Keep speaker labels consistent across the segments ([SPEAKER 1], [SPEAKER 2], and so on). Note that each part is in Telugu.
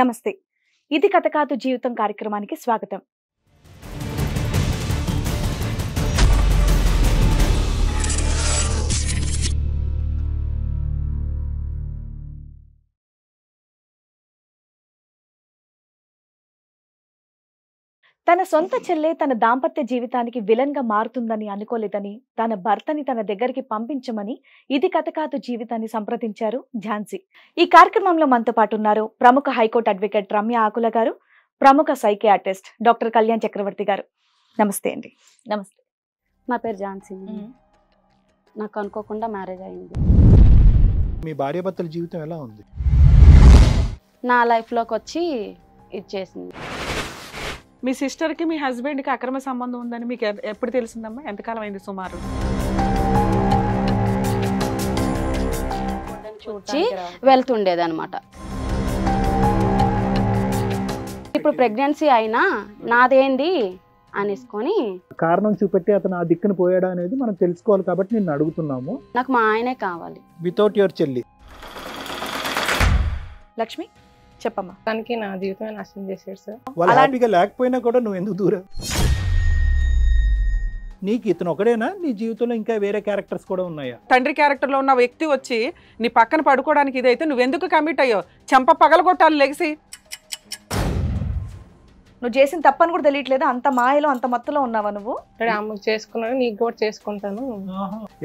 [SPEAKER 1] నమస్తే ఇది కథకాదు జీవితం కార్యక్రమానికి స్వాగతం తన సొంత చెల్లె తన దాంపత్య జీవితానికి విలన్గా మారుతుందని అనుకోలేదని తన భర్తని తన దగ్గరికి పంపించమని ఇది కథకాతు జీవితాన్ని సంప్రదించారు ఝాన్సీ ఈ కార్యక్రమంలో మనతో పాటు ఉన్నారు ప్రముఖ హైకోర్టు అడ్వకేట్ రమ్య ఆకుల గారు ప్రముఖ సైకియాట్రిస్ట్ డాక్టర్ కళ్యాణ్ చక్రవర్తి గారు
[SPEAKER 2] నమస్తే అండి
[SPEAKER 3] నమస్తే నా పేరు ఝాన్సీ నాకు అనుకోకుండా
[SPEAKER 2] మ్యారేజ్ అయింది మీ భార్య జీవితం ఎలా ఉంది
[SPEAKER 3] నా
[SPEAKER 4] లైఫ్లోకి వచ్చి ఇది చేసింది మీ సిస్టర్కి మీ హస్బెండ్కి అక్రమ సంబంధం ఉందని మీకు ఎప్పుడు తెలిసిందమ్మా ఎంతకాలం అయింది సుమారు
[SPEAKER 3] చూచి వెళ్తుండేదనమాట ఇప్పుడు ప్రెగ్నెన్సీ అయినా నాదేంది అనేసుకొని
[SPEAKER 2] కారణం చూపెట్టి అతను ఆ దిక్కున పోయాడు అనేది మనం తెలుసుకోవాలి కాబట్టి నేను అడుగుతున్నాము
[SPEAKER 3] నాకు మా
[SPEAKER 5] ఆయనే కావాలి
[SPEAKER 2] వితౌట్ యువర్ చెల్లి
[SPEAKER 5] లక్ష్మి చెప్పమ్మా తనకి నా జీవితమే నాశనం చేశాడు సార్
[SPEAKER 2] వాళ్ళు హ్యాపీగా లేకపోయినా కూడా నువ్వు ఎందుకు దూరం నీకు ఇతను ఒకడేనా నీ జీవితంలో ఇంకా వేరే క్యారెక్టర్స్ కూడా ఉన్నాయా
[SPEAKER 5] తండ్రి
[SPEAKER 4] క్యారెక్టర్లో ఉన్న వ్యక్తి వచ్చి నీ పక్కన పడుకోవడానికి ఇదైతే నువ్వు ఎందుకు కమిట్ అయ్యో చెంప పగలగొట్టాలి లెగసి
[SPEAKER 1] నువ్వు చేసిన తప్పని కూడా తెలియట్లేదు అంత మాయలో అంత
[SPEAKER 5] మత్తులో ఉన్నావా నువ్వు చేసుకున్నాను నీకు కూడా చేసుకుంటాను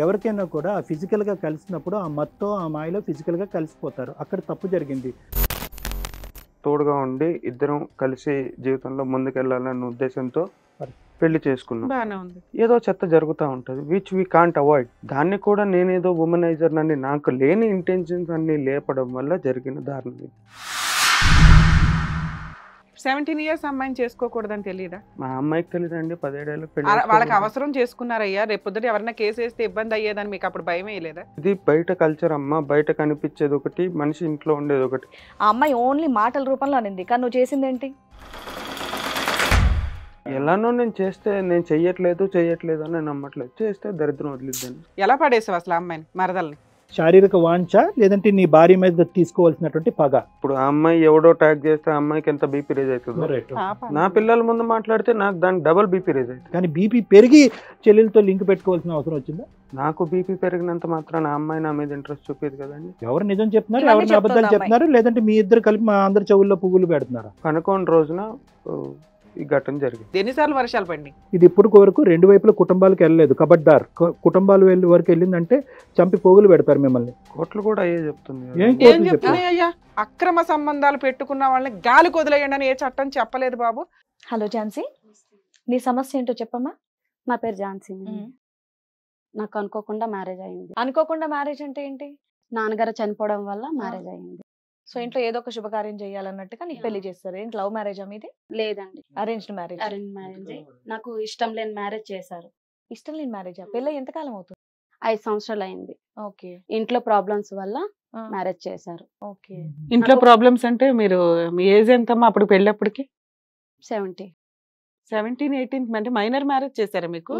[SPEAKER 2] ఎవరికైనా కూడా ఫిజికల్గా కలిసినప్పుడు ఆ మత్తు ఆ మాయలో ఫిజికల్ గా కలిసిపోతారు అక్కడ తప్పు జరిగింది
[SPEAKER 6] తోడుగా ఉండి ఇద్దరం కలిసి జీవితంలో ముందుకెళ్ళాలన్న ఉద్దేశంతో పెళ్లి చేసుకున్నాం ఏదో చెత్త జరుగుతూ ఉంటుంది విచ్ వీ కాంట్ అవాయిడ్ దాన్ని కూడా నేనేదో ఉమెనైజర్ అని నాకు లేని ఇంటెన్షన్స్ అన్ని లేపడం వల్ల జరిగిన దారుణం
[SPEAKER 4] సెవెంటీన్ ఇయర్స్ అమ్మాయిని చేసుకోకూడదని తెలియదా
[SPEAKER 6] మా అమ్మాయికి తెలియదండి పదిహేడేళ్ళు వాళ్ళకి అవసరం
[SPEAKER 4] చేసుకున్నారయ్యా రేపొద్దుట ఎవరైనా కేసు వేస్తే ఇబ్బంది అయ్యేదని మీకు అప్పుడు భయం వేయలేదా
[SPEAKER 6] ఇది బయట కల్చర్ అమ్మ బయట కనిపించేది ఒకటి మనిషి ఇంట్లో ఉండేది ఒకటి ఆ అమ్మాయి ఓన్లీ
[SPEAKER 1] మాటల రూపంలో అనింది కానీ నువ్వు చేసింది ఏంటి
[SPEAKER 6] ఎలానో నేను చేస్తే నేను చెయ్యట్లేదు చెయ్యట్లేదు అని నమ్మట్లేదు చేస్తే దరిద్రం వదిలిద్దాను
[SPEAKER 4] ఎలా పడేసావు అసలు అమ్మాయిని మరదల్ని
[SPEAKER 6] శారీరక వాంఛ లేదంటే నీ భార్య మీద తీసుకోవాల్సినటువంటి పగ ఇప్పుడు ఆ అమ్మాయి ఎవడో ట్యాక్ చేస్తే ఆ అమ్మాయికి ఎంత బీపీ రేజ్ అవుతుంది నా పిల్లల ముందు మాట్లాడితే నాకు దాని డబుల్ బీపీ రేజ్ అవుతుంది కానీ బీపీ పెరిగి చెల్లెలతో లింక్ పెట్టుకోవాల్సిన అవసరం వచ్చిందా నాకు బీపీ పెరిగినంత మాత్రం నా అమ్మాయి నా మీద ఇంట్రెస్ట్ చూపేది కదండి ఎవరు నిజం చెప్తున్నారు ఎవరు అబద్ధాలు చెప్తున్నారు లేదంటే మీ ఇద్దరు కలిపి మా అందరి చెవుల్లో పువ్వులు పెడుతున్నారు కనుకోని రోజున ఈ ఘటన జరిగింది
[SPEAKER 4] ఎన్నిసార్లు వర్షాలు పడి
[SPEAKER 2] ఇది ఇప్పుడు వరకు రెండు వైపుల కుటుంబాలకు వెళ్ళలేదు కబడ్డార్ కుటుంబాలు వెళ్ళి వరకు వెళ్ళిందంటే చంపి
[SPEAKER 6] పోగులు పెడతారు మిమ్మల్ని కోట్లు కూడా అయ్యే చెప్తుంది
[SPEAKER 4] ఏం అక్రమ సంబంధాలు పెట్టుకున్న వాళ్ళని గాలి కొదలయ్యండి అని ఏ చట్టం చెప్పలేదు బాబు హలో ఝాన్సీ నీ సమస్య
[SPEAKER 3] ఏంటో చెప్పమ్మా నా పేరు ఝాన్సీ నాకు అనుకోకుండా మ్యారేజ్ అయింది
[SPEAKER 4] అనుకోకుండా
[SPEAKER 1] మ్యారేజ్ అంటే
[SPEAKER 3] ఏంటి నాన్నగారు చనిపోవడం వల్ల మ్యారేజ్ అయింది
[SPEAKER 1] సో ఇంట్లో ఏదో ఒక శుభకార్యం చేయాలన్నట్టుగా నీకు పెళ్లి చేస్తారు ఏంటి లవ్ మ్యారేజ్ మీది లేదండి అరేంజ్డ్ మ్యారేజ్ అరేంజ్ మ్యారేజ్
[SPEAKER 3] నాకు ఇష్టం లేని మ్యారేజ్ చేశారు ఇష్టం లేని మ్యారేజ్ పెళ్ళి కాలం అవుతుంది ఐదు సంవత్సరాలు అయింది ఓకే ఇంట్లో ప్రాబ్లమ్స్ వల్ల మ్యారేజ్ చేశారు ఓకే ఇంట్లో
[SPEAKER 4] ప్రాబ్లమ్స్ అంటే మీరు మీ ఏజ్ ఎంత అప్పుడు పెళ్ళప్పటికి సెవెంటీ సెవెంటీన్ ఎయిటీన్ అంటే మైనర్ మ్యారేజ్ చేశారా మీకు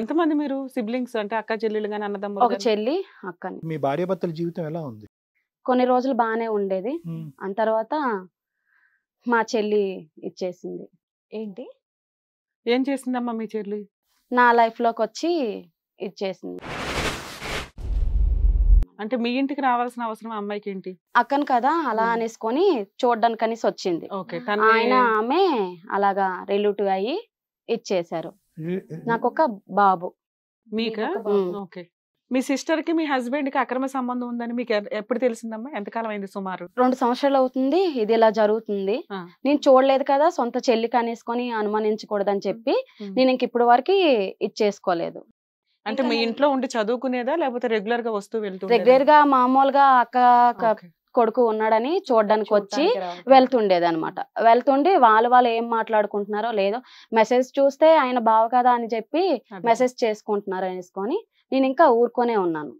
[SPEAKER 4] ఎంత మంది మీరు సిబ్లింగ్స్ అంటే అక్క చెల్లెలు అన్నదమ్ము అన్నదమ్ములు చెల్లి అక్క
[SPEAKER 2] మీ భార్య భర్తల జీవితం ఎలా ఉంది
[SPEAKER 3] కొన్ని రోజులు బాగానే ఉండేది ఆ తర్వాత మా చెల్లి ఇచ్చేసింది ఏంటి ఏం చేసిందమ్మా మీ చెల్లి నా లైఫ్ లోకి వచ్చి ఇచ్చేసింది
[SPEAKER 4] అంటే మీ ఇంటికి రావాల్సిన అవసరం అమ్మాయికి ఏంటి
[SPEAKER 3] అక్కను కదా అలా అనేసుకొని చూడడానికి అనేసి వచ్చింది
[SPEAKER 5] ఓకే ఆయన ఆమె
[SPEAKER 3] అలాగా రిలేటివ్ అయ్యి
[SPEAKER 4] ఇచ్చేసారు నాకు ఒక బాబు మీకు ఓకే మీ సిస్టర్ కి మీ హస్బెండ్ కి అక్రమ సంబంధం ఉందని మీకు ఎప్పుడు తెలిసిందమ్మా ఎంతకాలం అయింది సుమారు రెండు సంవత్సరాలు
[SPEAKER 3] అవుతుంది ఇది ఇలా జరుగుతుంది నేను చూడలేదు కదా సొంత చెల్లి కానేసుకొని అనుమానించకూడదని చెప్పి నేను ఇంక ఇప్పుడు వరకు ఇచ్చేసుకోలేదు
[SPEAKER 4] అంటే మీ ఇంట్లో ఉండి చదువుకునేదా లేకపోతే రెగ్యులర్ గా వస్తూ వెళ్తూ రెగ్యులర్ గా
[SPEAKER 3] మామూలుగా అక్క కొడుకు ఉన్నాడని చూడడానికి వచ్చి వెళ్తుండేది అనమాట వెళ్తుండి వాళ్ళు వాళ్ళు ఏం మాట్లాడుకుంటున్నారో లేదో మెసేజ్ చూస్తే ఆయన బావ కదా అని చెప్పి మెసేజ్ చేసుకుంటున్నారు అనేసుకొని నేను ఇంకా ఊరుకోనే
[SPEAKER 2] ఉన్నాను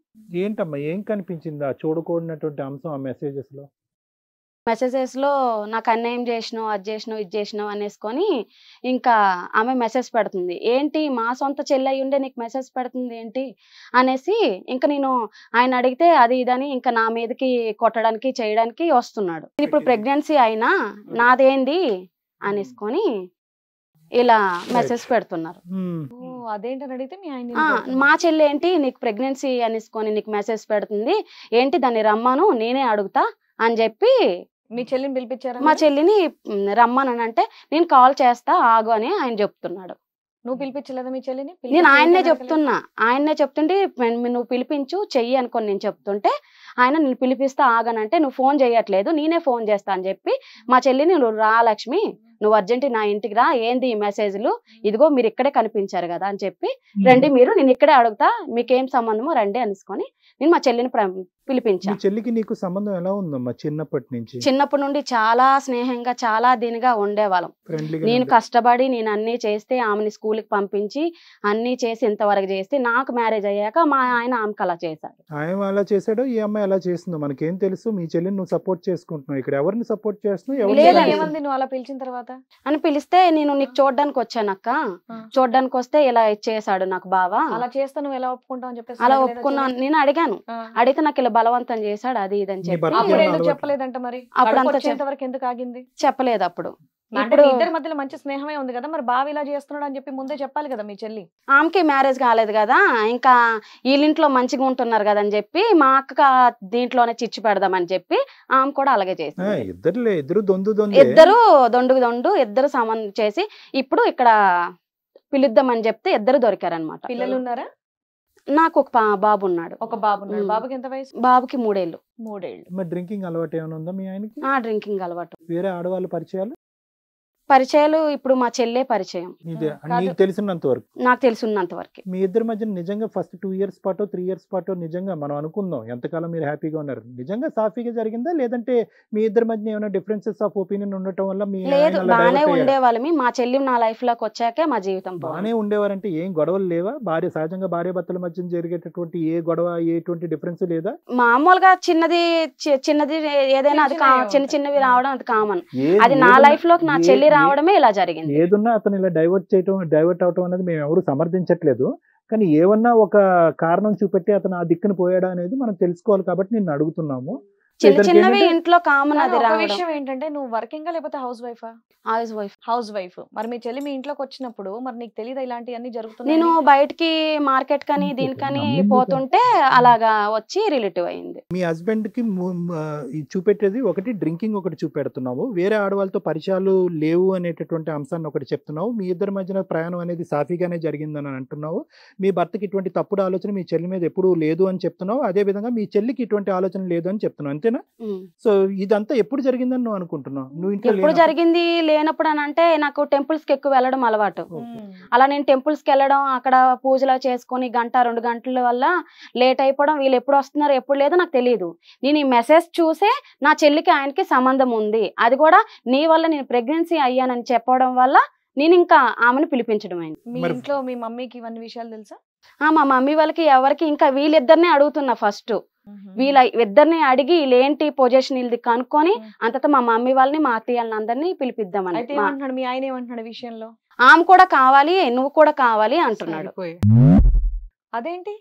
[SPEAKER 2] ఏంటమ్మా ఏం కనిపించిందా చూడకూడనటువంటి అంశం ఆ మెసేజెస్ లో
[SPEAKER 3] మెసేజెస్ లో నాకు అన్యాయం చేసినావు అది చేసినావు ఇది చేసినావు అనేసుకొని ఇంకా ఆమె మెసేజ్ పెడుతుంది ఏంటి మా సొంత చెల్లె ఉండే నీకు మెసేజ్ పెడుతుంది ఏంటి అనేసి ఇంకా నేను ఆయన అడిగితే అది ఇదని ఇంకా నా మీదకి కొట్టడానికి చేయడానికి వస్తున్నాడు ఇప్పుడు ప్రెగ్నెన్సీ అయినా నాదేంది అనేసుకొని ఇలా మెసేజ్ పెడుతున్నారు hmm. మా చెల్లి ఏంటి నీకు ప్రెగ్నెన్సీ అనేసుకొని నీకు మెసేజ్ పెడుతుంది ఏంటి దాన్ని రమ్మను నేనే అడుగుతా అని చెప్పి మీ చెల్లిని పిలిపించారు మా చెల్లిని రమ్మనని అంటే నేను కాల్ చేస్తా ఆగు అని ఆయన చెప్తున్నాడు
[SPEAKER 1] నువ్వు పిలిపించలేదా మీ చెల్లిని నేను ఆయన్నే చెప్తున్నా
[SPEAKER 3] ఆయన్నే చెప్తుంటే నువ్వు పిలిపించు చెయ్యి అనుకోని నేను చెప్తుంటే ఆయన నేను పిలిపిస్తే ఆగనంటే నువ్వు ఫోన్ చేయట్లేదు నేనే ఫోన్ చేస్తా అని చెప్పి మా చెల్లిని నువ్వు రా లక్ష్మి నువ్వు అర్జెంట్ నా ఇంటికి రా ఏంది ఈ మెసేజ్లు ఇదిగో మీరు ఇక్కడే కనిపించారు కదా అని చెప్పి రండి మీరు నేను ఇక్కడే అడుగుతా మీకేం సంబంధమో రండి అనుసుకొని నేను మా చెల్లిని పిలిపించాను
[SPEAKER 2] చెల్లికి నీకు సంబంధం ఎలా ఉందమ్మా చిన్నప్పటి నుంచి
[SPEAKER 3] చిన్నప్పటి నుండి చాలా స్నేహంగా చాలా దీనిగా ఉండేవాళ్ళం నేను కష్టపడి నేను అన్ని చేస్తే ఆమెని స్కూల్కి పంపించి అన్ని చేసి ఇంతవరకు చేస్తే నాకు మ్యారేజ్ అయ్యాక మా ఆయన ఆమెకు అలా చేశాడు
[SPEAKER 2] ఆయన అలా చేశాడు ఈ అమ్మాయి ఎలా చేసిందో మనకేం తెలుసు మీ చెల్లిని నువ్వు సపోర్ట్ చేసుకుంటున్నావు ఇక్కడ ఎవరిని సపోర్ట్ చేస్తున్నావు
[SPEAKER 1] నువ్వు అలా పిలిచిన తర్వాత
[SPEAKER 3] అని పిలిస్తే నేను నీకు చూడడానికి వచ్చానక్క చూడడానికి వస్తే ఇలా చేశాడు నాకు బావా అలా
[SPEAKER 1] చేస్తా నువ్వు ఎలా ఒప్పుకుంటావు అని చెప్పేసి అలా ఒప్పుకున్నాను నేను అడిగాను
[SPEAKER 3] అడిగితే నాకు ఇలా బలవంతం చేశాడు అది ఇది అని చెప్పి
[SPEAKER 1] చెప్పలేదంట మరి అప్పుడు అంత ఎందుకు ఆగింది
[SPEAKER 3] చెప్పలేదు అప్పుడు అంటే ఇద్దరి
[SPEAKER 1] మధ్యలో మంచి స్నేహమే ఉంది కదా మరి బావ ఇలా చేస్తున్నాడు అని చెప్పి ముందే చెప్పాలి కదా మీ చెల్లి
[SPEAKER 3] ఆమెకి మ్యారేజ్ కాలేదు కదా ఇంకా వీళ్ళింట్లో మంచిగా ఉంటున్నారు కదా అని చెప్పి మా అక్క దీంట్లోనే పెడదాం పెడదామని చెప్పి ఆమె కూడా అలాగే
[SPEAKER 2] చేసింది ఇద్దరు దొందు ఇద్దరు
[SPEAKER 3] దొండుకు దొండు ఇద్దరు సంబంధం చేసి ఇప్పుడు ఇక్కడ పిలుద్దామని చెప్తే ఇద్దరు దొరికారనమాట పిల్లలు ఉన్నారా నాకు ఒక బాబు ఉన్నాడు ఒక బాబు బాబుకి ఎంత వయసు బాబుకి మూడేళ్ళు మూడేళ్ళు
[SPEAKER 2] డ్రింకింగ్ అలవాటు ఏమైనా ఉందా మీ ఆయనకి
[SPEAKER 3] ఆ డ్రింకింగ్ అలవాటు
[SPEAKER 2] వేరే ఆడవాళ్ళు పరిచయాలు
[SPEAKER 3] పరిచయాలు ఇప్పుడు మా చెల్లె పరిచయం
[SPEAKER 2] తెలిసినంత వరకు
[SPEAKER 3] నాకు తెలిసినంత వరకు
[SPEAKER 2] మీ ఇద్దరి మధ్య నిజంగా ఫస్ట్ టూ ఇయర్స్ పాటు త్రీ ఇయర్స్ పాటు నిజంగా మనం అనుకుందాం ఎంతకాలం మీరు హ్యాపీగా ఉన్నారు నిజంగా సాఫీగా జరిగిందా లేదంటే మీ ఇద్దరి మధ్య ఏమైనా డిఫరెన్సెస్ ఆఫ్ ఒపీనియన్ ఉండటం వల్ల మీ లేదు బాగానే
[SPEAKER 3] ఉండేవాళ్ళమి మా చెల్లి నా లైఫ్ లోకి వచ్చాకే మా జీవితం బాగానే
[SPEAKER 2] ఉండేవారంటే ఏం గొడవలు లేవా భార్య సహజంగా భార్య భర్తల మధ్య జరిగేటటువంటి ఏ గొడవ ఏటువంటి డిఫరెన్స్ లేదా
[SPEAKER 3] మామూలుగా చిన్నది చిన్నది ఏదైనా అది చిన్న చిన్నవి రావడం అది కామన్
[SPEAKER 2] అది నా లైఫ్ లోకి నా చెల్లి రావడమే ఇలా జరిగింది ఏదున్నా అతను ఇలా డైవర్ట్ చేయటం డైవర్ట్ అవటం అనేది మేము ఎవరు సమర్థించట్లేదు కానీ ఏమన్నా ఒక కారణం చూపెట్టి అతను ఆ దిక్కును పోయాడా అనేది మనం తెలుసుకోవాలి కాబట్టి నేను అడుగుతున్నాము చిన్న చిన్నవి
[SPEAKER 1] ఇంట్లో కామన్ అది విషయం ఏంటంటే నువ్వు వర్కింగ్ లేకపోతే housewife housewife housewife మరి మీ చెల్లి మీ ఇంట్లోకి వచ్చినప్పుడు మరి నీకు తెలియదు ఇలాంటివన్నీ జరుగుతుంది నేను
[SPEAKER 3] బయటికి మార్కెట్ కానీ దీనికని పోతుంటే అలాగా వచ్చి రిలేటివ్ అయింది
[SPEAKER 2] మీ హస్బెండ్ కి చూపెట్టేది ఒకటి డ్రింకింగ్ ఒకటి చూపెడుతున్నావు వేరే ఆడవాళ్ళతో పరిచయాలు లేవు అనేటటువంటి అంశాన్ని ఒకటి చెప్తున్నావు మీ ఇద్దరి మధ్యన ప్రయాణం అనేది సాఫీగానే జరిగిందని అంటున్నావు మీ భర్తకి ఇటువంటి తప్పుడు ఆలోచన మీ చెల్లి మీద ఎప్పుడు లేదు అని చెప్తున్నావు అదే విధంగా మీ చెల్లికి ఇటువంటి ఆలోచన లేదు అని చెప్తున్నావు అంతేనా సో ఇదంతా ఎప్పుడు జరిగిందని నువ్వు అనుకుంటున్నావు నువ్వు ఇంట్లో ఎప్పుడు
[SPEAKER 3] జరిగింది లేనప్పుడు అని అంటే నాకు టెంపుల్స్ కి ఎక్కువ వెళ్ళడం అలవాటు అలా నేను టెంపుల్స్ కి వెళ్ళడం అక్కడ పూజలు చేసుకుని గంట రెండు గంటల వల్ల లేట్ అయిపోవడం వీళ్ళు ఎప్పుడు వస్తున్నారు ఎప్పుడు లేదో నాకు తెలియదు నేను ఈ మెసేజ్ చూసే నా చెల్లికి ఆయనకి సంబంధం ఉంది అది కూడా నీ వల్ల నేను ప్రెగ్నెన్సీ అయ్యానని చెప్పడం వల్ల నేను ఇంకా ఆమెను పిలిపించడం అయింది మీ ఇంట్లో
[SPEAKER 1] మీ మమ్మీకి ఇవన్నీ విషయాలు తెలుసా
[SPEAKER 3] మా మమ్మీ వాళ్ళకి ఎవరికి ఇంకా వీళ్ళిద్దరినే అడుగుతున్నా ఫస్ట్ వీళ్ళ ఇద్దరిని అడిగి వీళ్ళేంటి పొజిషన్ ఇది కనుక్కొని అంతత మా మమ్మీ వాళ్ళని మా అత్తయ్యలని అందరినీ పిలిపిద్దామని అయితే
[SPEAKER 1] మీ ఆయన ఏమంటున్నాడు విషయంలో
[SPEAKER 3] ఆమె కూడా కావాలి నువ్వు కూడా కావాలి అంటున్నాడు అదేంటి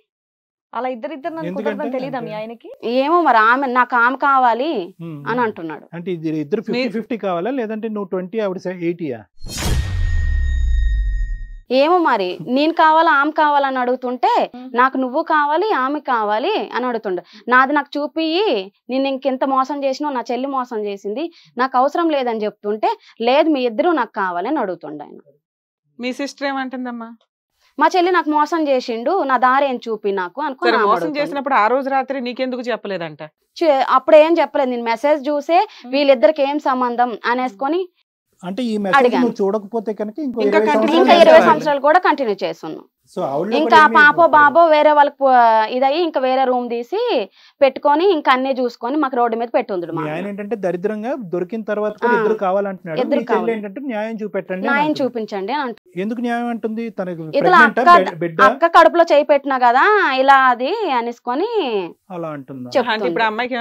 [SPEAKER 3] అలా ఇద్దరిద్దరు తెలియదా మీ ఆయనకి ఏమో మరి ఆమె నాకు ఆమె కావాలి
[SPEAKER 2] అని అంటున్నాడు అంటే ఇద్దరు ఫిఫ్టీ ఫిఫ్టీ కావాలా లేదంటే నువ్వు ట్వంటీ ఎయిటీయా
[SPEAKER 3] ఏమో మరి నేను కావాలా ఆమె కావాలని అడుగుతుంటే నాకు నువ్వు కావాలి ఆమె కావాలి అని అడుగుతుండే నాది నాకు చూపి నేను ఇంకెంత మోసం చేసినా నా చెల్లి మోసం చేసింది నాకు అవసరం లేదని చెప్తుంటే లేదు మీ ఇద్దరు నాకు కావాలని అడుగుతుండే ఆయన
[SPEAKER 4] మీ సిస్టర్ ఏమంటుందమ్మా
[SPEAKER 3] మా చెల్లి నాకు మోసం చేసిండు నా దారి ఏం చూపి నాకు అనుకున్నా మోసం చేసినప్పుడు
[SPEAKER 4] ఆ రోజు రాత్రి నీకెందుకు చెప్పలేదంట
[SPEAKER 3] అప్పుడు ఏం చెప్పలేదు నేను మెసేజ్ చూసే వీళ్ళిద్దరికి ఏం సంబంధం అనేసుకొని
[SPEAKER 2] అంటే ఈ మెసేజ్ చూడకపోతే కనుక ఇంకో
[SPEAKER 3] ఇరవై సంవత్సరాలు కూడా కంటిన్యూ చేస్తున్నాం
[SPEAKER 2] ఇంకా పాపో
[SPEAKER 3] బాబో వేరే వాళ్ళకి ఇదయ్యి ఇంకా వేరే రూమ్ తీసి పెట్టుకొని ఇంకా అన్ని చూసుకొని మాకు రోడ్డు మీద పెట్టుందడు ఆయన
[SPEAKER 2] ఏంటంటే దరిద్రంగా దొరికిన తర్వాత ఇద్దరు కావాలంటున్నాడు న్యాయం చూపెట్టండి
[SPEAKER 3] న్యాయం చూపించండి
[SPEAKER 2] ఎందుకు
[SPEAKER 4] న్యాయం అంటుంది తనకు ఇట్లా అక్క
[SPEAKER 3] కడుపులో చేయి పెట్టినా కదా ఇలా అది అనేసుకొని
[SPEAKER 4] అలా అంటుంది ఇప్పుడు అమ్మాయికి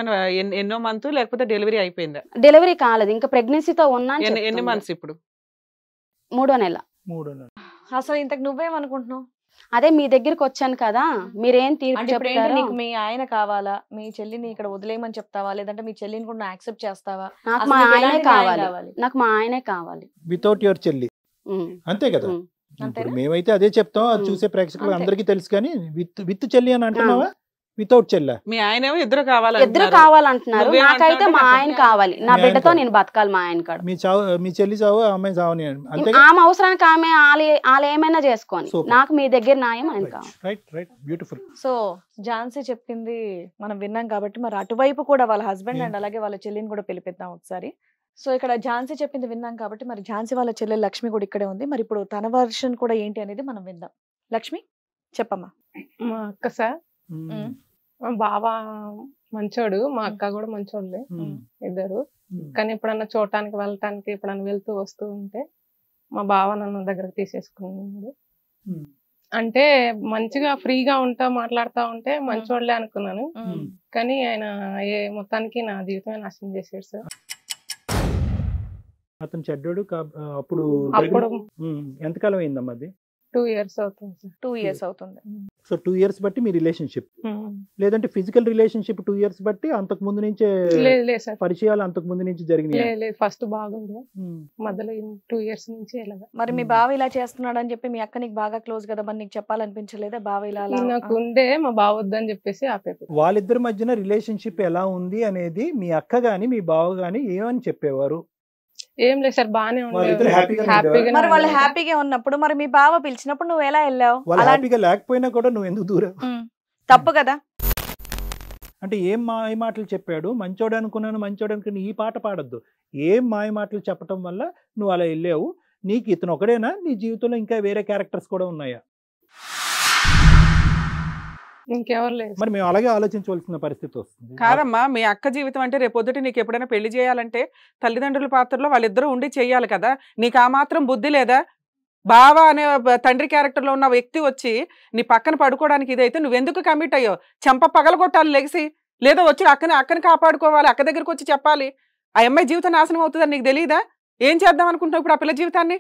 [SPEAKER 4] ఎన్నో మంత్ లేకపోతే డెలివరీ అయిపోయిందా
[SPEAKER 2] డెలివరీ
[SPEAKER 3] కాలేదు ఇంకా ప్రెగ్నెన్సీతో ఉన్నా ఎన్ని మంత్స్ ఇప్పుడు మూడో నెల
[SPEAKER 4] మూడో నెల
[SPEAKER 1] అసలు ఇంతకు నువ్వేమనుకుంటున్నావు
[SPEAKER 3] అదే మీ దగ్గరికి వచ్చాను కదా మీరేం తీర్పు చెప్తారు
[SPEAKER 1] మీ ఆయన కావాలా మీ చెల్లిని ఇక్కడ వదిలేయమని చెప్తావా లేదంటే మీ చెల్లిని కూడా యాక్సెప్ట్ చేస్తావా నాకు మా ఆయనే కావాలి
[SPEAKER 3] నాకు మా ఆయనే కావాలి
[SPEAKER 2] వితౌట్ యువర్ చెల్లి అంతే కదా మేమైతే అదే చెప్తాం అది చూసే ప్రేక్షకులు అందరికీ తెలుసు కానీ విత్ విత్ చెల్లి అని అంటున్నావా వితౌట్ చెల్లె
[SPEAKER 4] మీ ఆయన ఇద్దరు కావాలి ఇద్దరు కావాలంటున్నారు నాకైతే మా ఆయన కావాలి నా
[SPEAKER 2] బిడ్డతో నేను
[SPEAKER 3] బతకాలి మా ఆయన కాడ
[SPEAKER 2] మీ చావు మీ చెల్లి చావు ఆమె చావు
[SPEAKER 3] ఆమె అవసరానికి ఆమె వాళ్ళు ఏమైనా చేసుకోని నాకు మీ దగ్గర న్యాయం ఆయన
[SPEAKER 2] కావాలి బ్యూటిఫుల్
[SPEAKER 3] సో ఝాన్సీ
[SPEAKER 1] చెప్పింది మనం విన్నాం కాబట్టి మరి అటువైపు కూడా వాళ్ళ హస్బెండ్ అండ్ అలాగే వాళ్ళ చెల్లిని కూడా పిలిపిద్దాం ఒకసారి సో ఇక్కడ ఝాన్సీ చెప్పింది విన్నాం కాబట్టి మరి ఝాన్సీ వాళ్ళ చెల్లె లక్ష్మి కూడా ఇక్కడే ఉంది మరి ఇప్పుడు తన
[SPEAKER 5] వర్షన్ కూడా ఏంటి అనేది మనం విందాం లక్ష్మి చెప్పమ్మా మా అక్క సార్ మా బాబా మంచోడు మా అక్క కూడా మంచోళ్ళే ఇద్దరు కానీ ఎప్పుడన్నా చూడటానికి వెళ్ళటానికి ఎప్పుడన్నా వెళ్తూ వస్తూ ఉంటే మా బావ నన్ను దగ్గరకు తీసేసుకున్నాడు అంటే మంచిగా ఫ్రీగా ఉంటా మాట్లాడుతూ ఉంటే మంచోళ్ళే అనుకున్నాను కానీ ఆయన ఏ మొత్తానికి నా జీవితమే నాశనం చేశాడు సార్
[SPEAKER 2] అతను చెడ్డోడు అప్పుడు అప్పుడు ఎంతకాలం అయిందమ్మా అది
[SPEAKER 5] టూ ఇయర్స్ అవుతుంది సార్ టూ ఇయర్స్ అవుతుంది
[SPEAKER 2] సో టూ ఇయర్స్ బట్టి మీ రిలేషన్షిప్ hmm. లేదంటే ఫిజికల్ రిలేషన్షిప్ టూ ఇయర్స్ బట్టి అంతకు ముందు నుంచే పరిచయాలు అంతకు ముందు నుంచి జరిగినాయి
[SPEAKER 5] ఫస్ట్ బాగుంది hmm. మధ్యలో టూ ఇయర్స్ నుంచి మరి మీ hmm. బావ ఇలా చేస్తున్నాడు అని చెప్పి మీ అక్క నీకు బాగా క్లోజ్ కదా మరి నీకు చెప్పాలనిపించలేదా బావ ఇలా నాకు ఉండే మా బావ వద్దని చెప్పేసి ఆపేది
[SPEAKER 2] వాళ్ళిద్దరి మధ్యన రిలేషన్షిప్ ఎలా ఉంది అనేది మీ అక్క గాని మీ బావ గాని ఏమని చెప్పేవారు
[SPEAKER 5] ఏం లేదు సార్ బానే మరి వాళ్ళు హ్యాపీగా ఉన్నప్పుడు మరి
[SPEAKER 1] మీ బావ పిలిచినప్పుడు నువ్వు ఎలా వెళ్ళావు
[SPEAKER 2] హ్యాపీగా లేకపోయినా కూడా నువ్వు ఎందుకు దూరం తప్పు కదా అంటే ఏం మాయ మాటలు చెప్పాడు మంచోడు అనుకున్నాను మంచోడు అనుకుని ఈ పాట పాడద్దు ఏం మాయ మాటలు చెప్పటం వల్ల నువ్వు అలా వెళ్ళావు నీకు ఇతను ఒకడేనా నీ జీవితంలో ఇంకా వేరే క్యారెక్టర్స్ కూడా ఉన్నాయా
[SPEAKER 5] ఇంకెవరు లేదు మరి
[SPEAKER 2] మేము అలాగే ఆలోచించవలసిన పరిస్థితి వస్తుంది
[SPEAKER 4] కాదమ్మా మీ అక్క జీవితం అంటే రేపొద్దుటి నీకు ఎప్పుడైనా పెళ్లి చేయాలంటే తల్లిదండ్రుల పాత్రలో వాళ్ళిద్దరూ ఉండి చేయాలి కదా నీకు ఆ మాత్రం బుద్ధి లేదా బావ అనే తండ్రి క్యారెక్టర్లో ఉన్న వ్యక్తి వచ్చి నీ పక్కన పడుకోవడానికి ఇదైతే నువ్వెందుకు కమిట్ అయ్యో చెంప పగలగొట్టాలి లెగిసి లేదా వచ్చి అక్కని అక్కని కాపాడుకోవాలి అక్క దగ్గరికి వచ్చి చెప్పాలి ఆ అమ్మాయి జీవితం నాశనం అవుతుందని నీకు తెలియదా ఏం చేద్దాం అనుకుంటున్నావు ఇప్పుడు ఆ పిల్ల జీవితాన్ని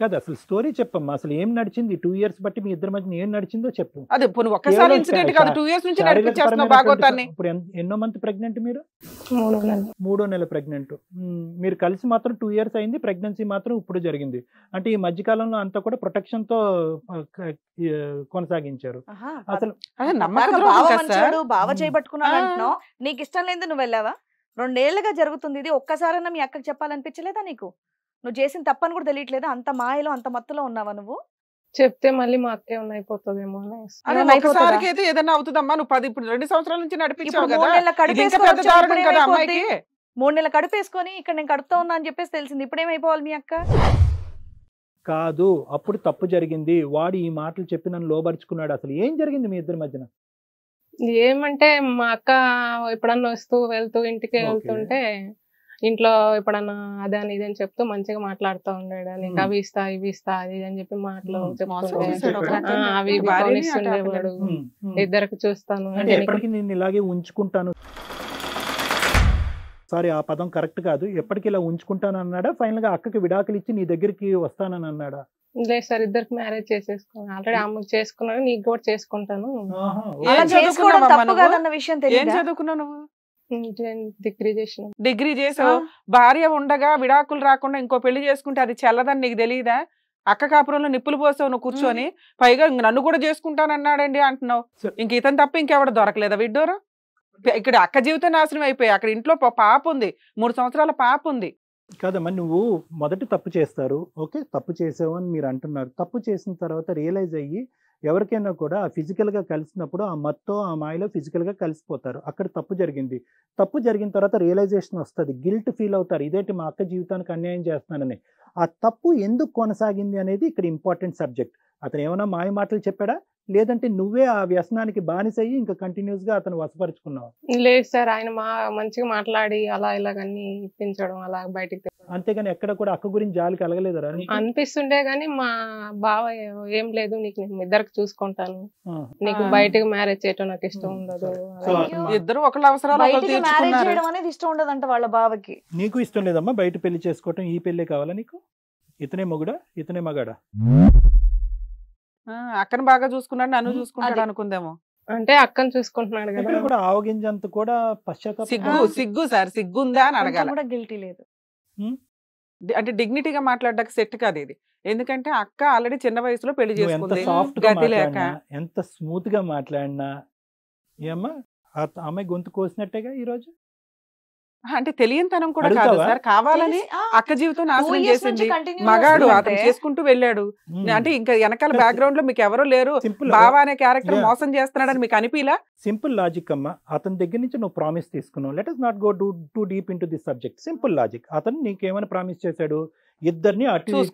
[SPEAKER 2] కాదు అసలు స్టోరీ చెప్పమ్మా అసలు ఏం నడిచింది టూ ఇయర్స్ బట్టి మీ ఇద్దరి మధ్య ఏం నడిచిందో చెప్పు
[SPEAKER 4] అదే ఒక్కసారి ఇన్సిడెంట్ కాదు టూ ఇయర్స్ నుంచి
[SPEAKER 2] ఇప్పుడు ఎన్నో మంత్ ప్రెగ్నెంట్ మీరు మూడో నెల ప్రెగ్నెంట్ మీరు కలిసి మాత్రం టూ ఇయర్స్ అయింది ప్రెగ్నెన్సీ మాత్రం ఇప్పుడు జరిగింది అంటే ఈ మధ్య కాలంలో అంతా కూడా ప్రొటెక్షన్ తో కొనసాగించారు అసలు బావ
[SPEAKER 1] చేయబట్టుకున్నాను నీకు ఇష్టం లేదు నువ్వు వెళ్ళావా రెండేళ్లుగా జరుగుతుంది ఇది ఒక్కసారైనా మీ అక్కకి చెప్పాలనిపించలేదా నీకు నువ్వు చేసిన తప్పని కూడా తెలియట్లేదు అంత మాయలో అంత మత్తులో ఉన్నావా నువ్వు
[SPEAKER 5] చెప్తే మళ్ళీ మా అక్కే ఉన్న అయిపోతుందేమో
[SPEAKER 4] అయితే ఏదైనా అవుతుందమ్మా నువ్వు పది ఇప్పుడు రెండు సంవత్సరాల నుంచి కదా మూడు నెలలు కడిపేసుకొని
[SPEAKER 1] ఇక్కడ నేను కడుపుతా ఉన్నా అని చెప్పేసి తెలిసింది ఏమైపోవాలి మీ అక్క
[SPEAKER 2] కాదు అప్పుడు తప్పు జరిగింది వాడు ఈ మాటలు చెప్పి నన్ను లోబరుచుకున్నాడు అసలు ఏం జరిగింది మీ ఇద్దరి మధ్యన
[SPEAKER 5] ఏమంటే మా అక్క ఎప్పుడన్నా వస్తూ వెళ్తూ ఇంటికి వెళ్తుంటే ఇంట్లో ఎప్పుడన్నా అదని ఇదని చెప్తూ మంచిగా మాట్లాడుతూ ఉండేడు నీకు అవి ఇస్తా ఇవి ఇస్తా అది అని చెప్పి మాటలు అవి ఇద్దరికి చూస్తాను
[SPEAKER 2] నేను ఇలాగే ఉంచుకుంటాను సారీ ఆ పదం కరెక్ట్ కాదు ఎప్పటికీ ఇలా ఉంచుకుంటాను అన్నాడా ఫైనల్ గా అక్కకి విడాకులు ఇచ్చి నీ దగ్గరికి వస్తానని అన్నాడా
[SPEAKER 5] లేదు సార్ ఇద్దరికి మ్యారేజ్ చేసేసుకున్నాను ఆల్రెడీ అమ్మకి చేసుకున్నాను నీకు కూడా చేసుకుంటాను ఏం చదువుకున్నావు డిగ్రీ చేసిన డిగ్రీ చేసావు
[SPEAKER 4] భార్య ఉండగా విడాకులు రాకుండా ఇంకో పెళ్లి చేసుకుంటే అది చల్లదని నీకు తెలియదా అక్క కాపురంలో నిప్పులు పోసావు నువ్వు కూర్చొని పైగా నన్ను కూడా చేసుకుంటాను అన్నాడండి అంటున్నావు ఇంక ఇతను తప్ప ఇంకెవడ దొరకలేదా విడ్డోరా ఇక్కడ అక్క జీవితం నాశనం అయిపోయి అక్కడ ఇంట్లో పాప ఉంది మూడు సంవత్సరాల పాప ఉంది
[SPEAKER 2] కాదమ్మా నువ్వు మొదటి తప్పు చేస్తారు ఓకే తప్పు చేసావు అని మీరు అంటున్నారు తప్పు చేసిన తర్వాత రియలైజ్ అయ్యి ఎవరికైనా కూడా ఫిజికల్గా కలిసినప్పుడు ఆ మత్తో ఆ మాయలో ఫిజికల్గా కలిసిపోతారు అక్కడ తప్పు జరిగింది తప్పు జరిగిన తర్వాత రియలైజేషన్ వస్తుంది గిల్ట్ ఫీల్ అవుతారు ఇదేంటి మా అక్క జీవితానికి అన్యాయం చేస్తున్నానని ఆ తప్పు ఎందుకు కొనసాగింది అనేది ఇక్కడ ఇంపార్టెంట్ సబ్జెక్ట్ అతను ఏమైనా మాయ మాటలు చెప్పాడా లేదంటే నువ్వే ఆ వ్యసనానికి బానిసయ్యి ఇంకా కంటిన్యూస్ గా అతను వసపరుచుకున్నావు
[SPEAKER 5] లేదు సార్ ఆయన మా మంచిగా మాట్లాడి అలా ఇలాగన్నీ ఇప్పించడం అలా బయటికి
[SPEAKER 2] అంతేగాని ఎక్కడ కూడా అక్క గురించి జాలి కలగలేదరా
[SPEAKER 5] అనిపిస్తుండే గానీ మా బావ ఏం లేదు నీకు నేను ఇద్దరికి చూసుకుంటాను నీకు బయటకు మ్యారేజ్ చేయటం నాకు ఇష్టం ఉండదు ఇద్దరు ఒకళ్ళ అవసరాలు చేయడం
[SPEAKER 1] అనేది ఇష్టం ఉండదంట వాళ్ళ బావకి
[SPEAKER 2] నీకు ఇష్టం లేదమ్మా బయట పెళ్లి చేసుకోవటం ఈ పెళ్లి కావాలా నీకు ఇతనే మొగుడా ఇతనే మగాడా
[SPEAKER 4] అక్కను బాగా చూసుకున్నాడు నన్ను చూసుకుంటాడు అనుకుందేమో అంటే అక్కను చూసుకుంటున్నాడు కదా కూడా
[SPEAKER 2] ఆవగింజంత కూడా పశ్చాత్తాపం సిగ్గు సిగ్గు
[SPEAKER 4] సార్ సిగ్గుందా అని అడగాలి కూడా గిల్టీ లేదు అంటే డిగ్నిటీగా మాట్లాడడానికి సెట్ కాదు ఇది ఎందుకంటే అక్క ఆల్రెడీ చిన్న వయసులో పెళ్లి చేసుకుంది
[SPEAKER 2] ఎంత స్మూత్ గా మాట్లాడినా ఏమ్మా అమ్మాయి గొంతు కోసినట్టేగా ఈరోజు
[SPEAKER 4] అంటే తెలియనితనం కూడా కాదు సార్ కావాలని అక్క జీవితం నాశనం చేసింది మగాడు అతను చేసుకుంటూ వెళ్ళాడు అంటే ఇంకా వెనకాల బ్యాక్గ్రౌండ్ లో మీకు ఎవరు లేరు బాబా అనే క్యారెక్టర్ మోసం చేస్తున్నాడని మీకు అనిపిలా సింపుల్
[SPEAKER 2] లాజిక్ అమ్మా అతని దగ్గర నుంచి నువ్వు ప్రామిస్ తీసుకున్నావు let us not go do too deep in this subject simple logic అతను నీకేమైనా ప్రామిస్ చేశాడు ఇద్దరిని అటు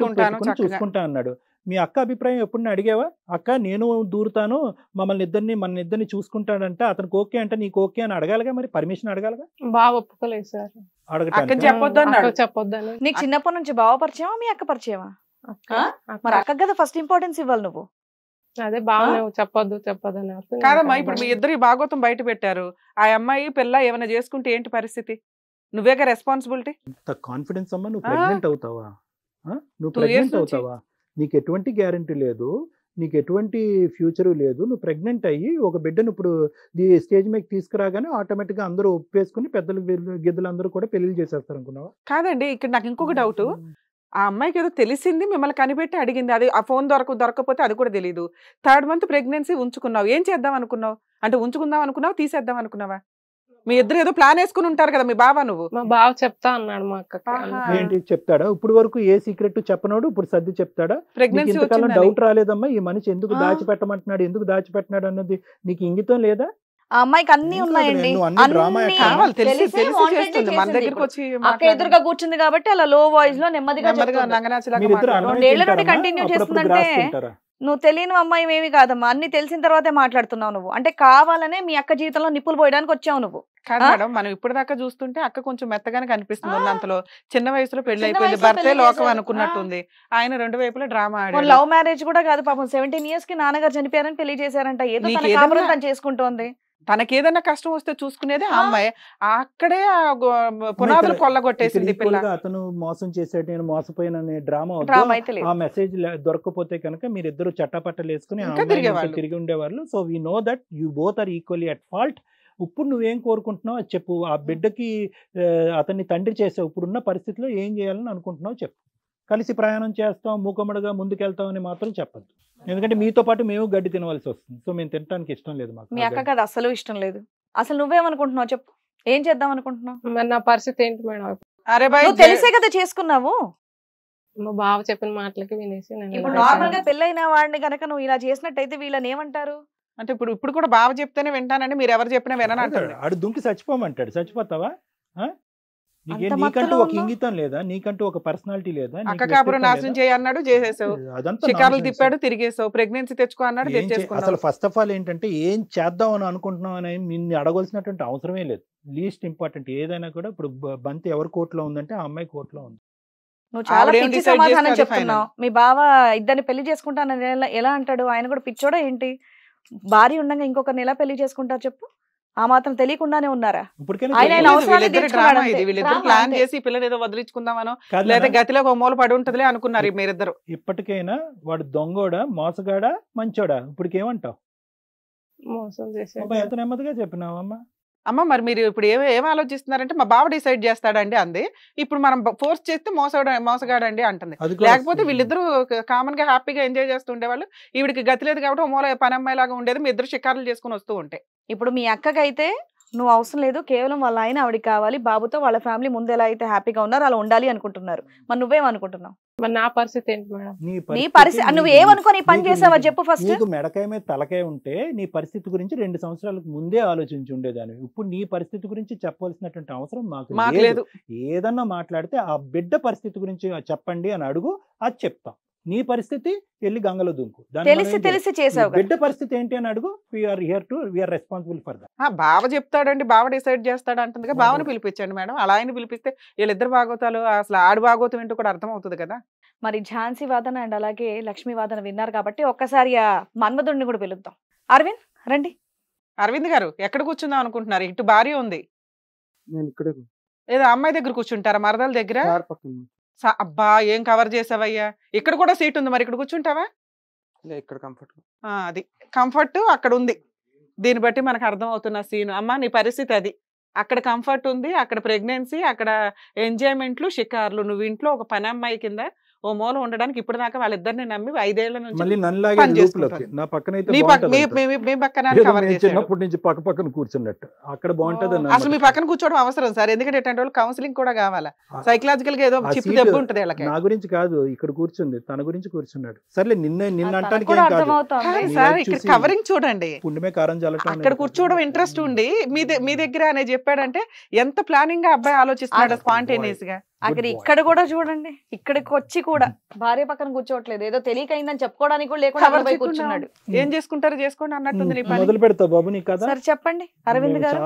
[SPEAKER 2] చూసుకుంటా అన్నాడు మీ అక్క అభిప్రాయం ఎప్పుడు అడిగావా అక్క నేను దూరుతాను మమ్మల్ని ఇద్దరిని మన ఇద్దరిని చూసుకుంటాడంటే అతనికి ఓకే అంటే నీకు ఓకే అని అడగాలిగా మరి పర్మిషన్ అడగాలిగా
[SPEAKER 5] బాగా ఒప్పుకోలేదు సార్ నీకు
[SPEAKER 1] చిన్నప్పటి నుంచి బావ పరిచయమా మీ అక్క పరిచయమా మరి అక్క కదా ఫస్ట్
[SPEAKER 4] ఇంపార్టెన్స్ ఇవ్వాలి నువ్వు అదే బాగా
[SPEAKER 5] చెప్పొద్దు చెప్పొద్దు అని కాదమ్మా ఇప్పుడు మీ ఇద్దరు
[SPEAKER 4] భాగోతం బయట పెట్టారు ఆ అమ్మాయి పిల్ల ఏమైనా చేసుకుంటే ఏంటి పరిస్థితి నువ్వేగా రెస్పాన్సిబిలిటీ
[SPEAKER 2] కాన్ఫిడెన్స్ అమ్మా నువ్వు ప్రెగ్నెంట్ అవుతావా నువ్వు ప్రెగ్నెంట్ అవుతావా నీకు ఎటువంటి గ్యారంటీ లేదు నీకు ఎటువంటి ఫ్యూచర్ లేదు నువ్వు ప్రెగ్నెంట్ అయ్యి ఒక బిడ్డను ఇప్పుడు దీ స్టేజ్ మీద తీసుకురాగానే ఆటోమేటిక్గా అందరూ ఒప్పేసుకుని పెద్దలు గిద్దలు అందరూ కూడా పెళ్లి చేసేస్తారు అనుకున్నావా
[SPEAKER 4] కాదండి ఇక్కడ నాకు ఇంకొక డౌట్ ఆ అమ్మాయికి ఏదో తెలిసింది మిమ్మల్ని కనిపెట్టి అడిగింది అది ఆ ఫోన్ దొరక దొరకపోతే అది కూడా తెలియదు థర్డ్ మంత్ ప్రెగ్నెన్సీ ఉంచుకున్నావు ఏం చేద్దాం అనుకున్నావు అంటే ఉంచుకుందాం అనుకున్నావు తీసేద్దాం అనుకున్నావా మీ ఇద్దరు ఏదో ప్లాన్ వేసుకుని ఉంటారు కదా మీ బావ నువ్వు మా బావ చెప్తా అన్నాడు మా
[SPEAKER 5] అక్క ఏంటి
[SPEAKER 2] చెప్తాడా ఇప్పుడు వరకు ఏ సీక్రెట్ చెప్పనోడు ఇప్పుడు సర్ది చెప్తాడా ప్రెగ్నెన్సీ డౌట్ రాలేదమ్మా ఈ మనిషి ఎందుకు దాచిపెట్టమంటున్నాడు ఎందుకు దాచిపెట్టినాడు అన్నది నీకు ఇంగితం లేదా ఆ
[SPEAKER 1] అమ్మాయికి అన్ని ఉన్నాయండి ఎదురుగా కూర్చుంది కాబట్టి అలా లో వాయిస్ లో నెమ్మదిగా కంటిన్యూ నువ్వు తెలియని అమ్మాయి ఏమి కాదమ్మా అన్ని తెలిసిన తర్వాతే మాట్లాడుతున్నావు నువ్వు అంటే కావాలనే మీ అక్క
[SPEAKER 4] జీవితంలో నిప్పులు పోయడానికి వచ్చావు నువ్వు కాదు మేడం మనం ఇప్పుడు దాకా చూస్తుంటే అక్క కొంచెం మెత్తగానే కనిపిస్తుంది అంతలో చిన్న వయసులో పెళ్లి అయిపోయింది భర్తే లోకం అనుకున్నట్టుంది ఆయన రెండు వైపులా డ్రామా లవ్ మ్యారేజ్
[SPEAKER 1] కూడా కాదు పాపం సెవెంటీన్ ఇయర్స్ కి నాన్నగారు చనిపోయారని పెళ్లి చేశారంట ఏదో తనకి చేసుకుంటోంది
[SPEAKER 4] కష్టం వస్తే చూసుకునేది ఆ అమ్మాయి అక్కడే పునాదులు కొల్లగొట్టేసింది
[SPEAKER 2] అతను మోసం చేసాడు నేను మోసపోయిన డ్రామా ఆ మెసేజ్ దొరకపోతే కనుక మీరిద్దరు చట్టపట్టలు వేసుకుని తిరిగి ఉండేవాళ్ళు so we know that you both are equally at fault ఇప్పుడు నువ్వేం కోరుకుంటున్నావు చెప్పు ఆ బిడ్డకి అతన్ని తండ్రి చేసావు ఇప్పుడున్న పరిస్థితిలో ఏం చేయాలని అనుకుంటున్నావు చెప్పు కలిసి ప్రయాణం చేస్తాం మూకమ్మడిగా ముందుకెళ్తామని మాత్రం చెప్పద్దు ఎందుకంటే మీతో పాటు మేము గడ్డి తినవలసి వస్తుంది సో మేము తినడానికి ఇష్టం లేదు మాకు మీ అక్క అసలు
[SPEAKER 1] ఇష్టం
[SPEAKER 5] లేదు అసలు నువ్వేమనుకుంటున్నావు చెప్పు ఏం చేద్దాం అనుకుంటున్నావు నా పరిస్థితి ఏంటి మేడం అరే తెలిసే కదా చేసుకున్నావు బావ చెప్పిన మాటలకి వినేసి నార్మల్ గా
[SPEAKER 4] పెళ్ళైన వాడిని కనుక నువ్వు ఇలా చేసినట్టయితే వీళ్ళని ఏమంటారు అంటే ఇప్పుడు ఇప్పుడు కూడా బావ చెప్తేనే వింటానండి మీరు ఎవరు చెప్పినా వినంటాడు
[SPEAKER 2] ఆడు దుంకి చచ్చిపోమంటాడు చచ్చిపోతావా నీకంటూ ఒక ఇంగితం లేదా నీకంటూ ఒక పర్సనాలిటీ లేదా అక్క కాపురం నాశనం చేయన్నాడు చేసేసావు షికారులు
[SPEAKER 4] తిప్పాడు తిరిగేసావు ప్రెగ్నెన్సీ తెచ్చుకో అన్నాడు అసలు
[SPEAKER 2] ఫస్ట్ ఆఫ్ ఆల్ ఏంటంటే ఏం చేద్దాం అని అనుకుంటున్నాం అని నిన్ను అడగవలసినటువంటి అవసరమే లేదు లీస్ట్ ఇంపార్టెంట్ ఏదైనా కూడా ఇప్పుడు బంతి ఎవరి కోర్టులో ఉందంటే ఆ అమ్మాయి కోర్టులో ఉంది నువ్వు చాలా పిచ్చి సమాధానం చెప్తున్నావు
[SPEAKER 1] మీ బావ ఇద్దరిని పెళ్లి చేసుకుంటానని ఎలా అంటాడు ఆయన కూడా పిచ్చోడా ఏంటి భార్య ఉండగా ఇంకొక నెల పెళ్లి చేసుకుంటారు చెప్పు
[SPEAKER 4] ఆ మాత్రం తెలియకుండానే ఉన్నారా ప్లాన్ చేసి పిల్లలు ఏదో వదిలించుకుందామనో లేదా గతిలో ఒక మూల పడి ఉంటదిలే అనుకున్నారు మీరిద్దరు ఇప్పటికైనా వాడు
[SPEAKER 2] దొంగోడా మోసగాడా మంచోడా ఇప్పటికేమంటావు
[SPEAKER 4] మోసం చేసే ఎంత నెమ్మదిగా చెప్పినావమ్మా అమ్మ మరి మీరు ఇప్పుడు ఏమి ఏం ఆలోచిస్తున్నారంటే మా బావ డిసైడ్ చేస్తాడండి అంది ఇప్పుడు మనం ఫోర్స్ చేస్తే మోసగా మోసగాడండి అంటుంది లేకపోతే వీళ్ళిద్దరూ కామన్ గా హ్యాపీగా ఎంజాయ్ చేస్తూ ఉండేవాళ్ళు ఈవిడికి గతి లేదు కాబట్టి మూల పని అమ్మాయిలాగా ఉండేది మీ ఇద్దరు షికారులు చేసుకుని వస్తూ ఉంటాయి ఇప్పుడు మీ
[SPEAKER 1] అక్కకైతే నువ్వు అవసరం లేదు కేవలం వాళ్ళ ఆయన ఆవిడకి కావాలి బాబుతో వాళ్ళ ఫ్యామిలీ ముందు ఎలా అయితే హ్యాపీగా ఉన్నారో అలా ఉండాలి అనుకుంటున్నారు మరి నువ్వేమనుకుంటున్నావు
[SPEAKER 5] మరి నా పరిస్థితి నీ పరిస్థితి నువ్వు ఏమనుకో
[SPEAKER 1] పని చేసావా చెప్పు ఫస్ట్
[SPEAKER 2] మెడకాయ మీద తలకాయ ఉంటే నీ పరిస్థితి గురించి రెండు సంవత్సరాలకు ముందే ఆలోచించి ఉండేదాన్ని ఇప్పుడు నీ పరిస్థితి గురించి చెప్పవలసినటువంటి అవసరం మాకు లేదు ఏదన్నా మాట్లాడితే ఆ బిడ్డ పరిస్థితి గురించి చెప్పండి అని అడుగు అది చెప్తాం నీ పరిస్థితి వెళ్ళి గంగలో దుంకు తెలిసి తెలిసి చేసావు బిడ్డ పరిస్థితి ఏంటి అని అడుగు we're here to we're responsible for
[SPEAKER 4] that బావ చెప్తాడండి బావ డిసైడ్ చేస్తాడు అంటుంది కదా బావని పిలిపించండి మేడం అలా ఆయన పిలిపిస్తే వీళ్ళిద్దరు భాగోతాలు అసలు ఆడు భాగోతం ఏంటో కూడా అర్థం అవుతుంది కదా మరి ఝాన్సీ వాదన అండ్ అలాగే లక్ష్మీ వాదన విన్నారు కాబట్టి ఒక్కసారి ఆ మన్మధుడిని కూడా పిలుద్దాం అరవింద్ రండి అరవింద్ గారు ఎక్కడ కూర్చుందాం అనుకుంటున్నారు ఇటు భార్య ఉంది నేను ఏదో అమ్మాయి దగ్గర కూర్చుంటారా మరదల దగ్గర అబ్బా ఏం కవర్ చేసావయ్యా ఇక్కడ కూడా సీట్ ఉంది మరి ఇక్కడ కూర్చుంటావా ఇక్కడ కంఫర్ట్ అది కంఫర్ట్ అక్కడ ఉంది దీన్ని బట్టి మనకు అర్థం అవుతున్న సీన్ అమ్మ నీ పరిస్థితి అది అక్కడ కంఫర్ట్ ఉంది అక్కడ ప్రెగ్నెన్సీ అక్కడ ఎంజాయ్మెంట్లు షికార్లు నువ్వు ఇంట్లో ఒక పని అమ్మాయి కింద ఓ మూల ఉండడానికి ఇప్పుడు దాకా వాళ్ళిద్దరిని నమ్మి ఐదేళ్ల నుంచి
[SPEAKER 2] పక్క పక్కన కూర్చున్నట్టు అక్కడ బాగుంటది అసలు మీ
[SPEAKER 4] పక్కన కూర్చోవడం అవసరం సార్ ఎందుకంటే ఎటువంటి వాళ్ళు కౌన్సిలింగ్ కూడా కావాలా సైకలాజికల్ గా ఏదో చిప్పు దెబ్బ ఉంటుంది వాళ్ళకి నా
[SPEAKER 2] గురించి కాదు ఇక్కడ కూర్చుంది తన గురించి కూర్చున్నాడు సరే నిన్న నిన్న కవరింగ్ చూడండి పుండమే కారం అక్కడ
[SPEAKER 4] కూర్చోవడం ఇంట్రెస్ట్ ఉండి మీ దగ్గర అనే చెప్పాడంటే ఎంత ప్లానింగ్ గా అబ్బాయి ఆలోచిస్తున్నాడు స్పాంటేనియస్ గా అక్కడ ఇక్కడ కూడా చూడండి ఇక్కడికి వచ్చి కూడా భార్య పక్కన కూర్చోవట్లేదు ఏదో తెలియకైందని చెప్పుకోవడానికి కూడా లేకుండా కూర్చున్నాడు ఏం hmm. చేసుకుంటారు చేసుకోండి అన్నట్టు hmm.
[SPEAKER 2] పెడతా బాబు నీ సరే
[SPEAKER 4] చెప్పండి అరవింద్ గారు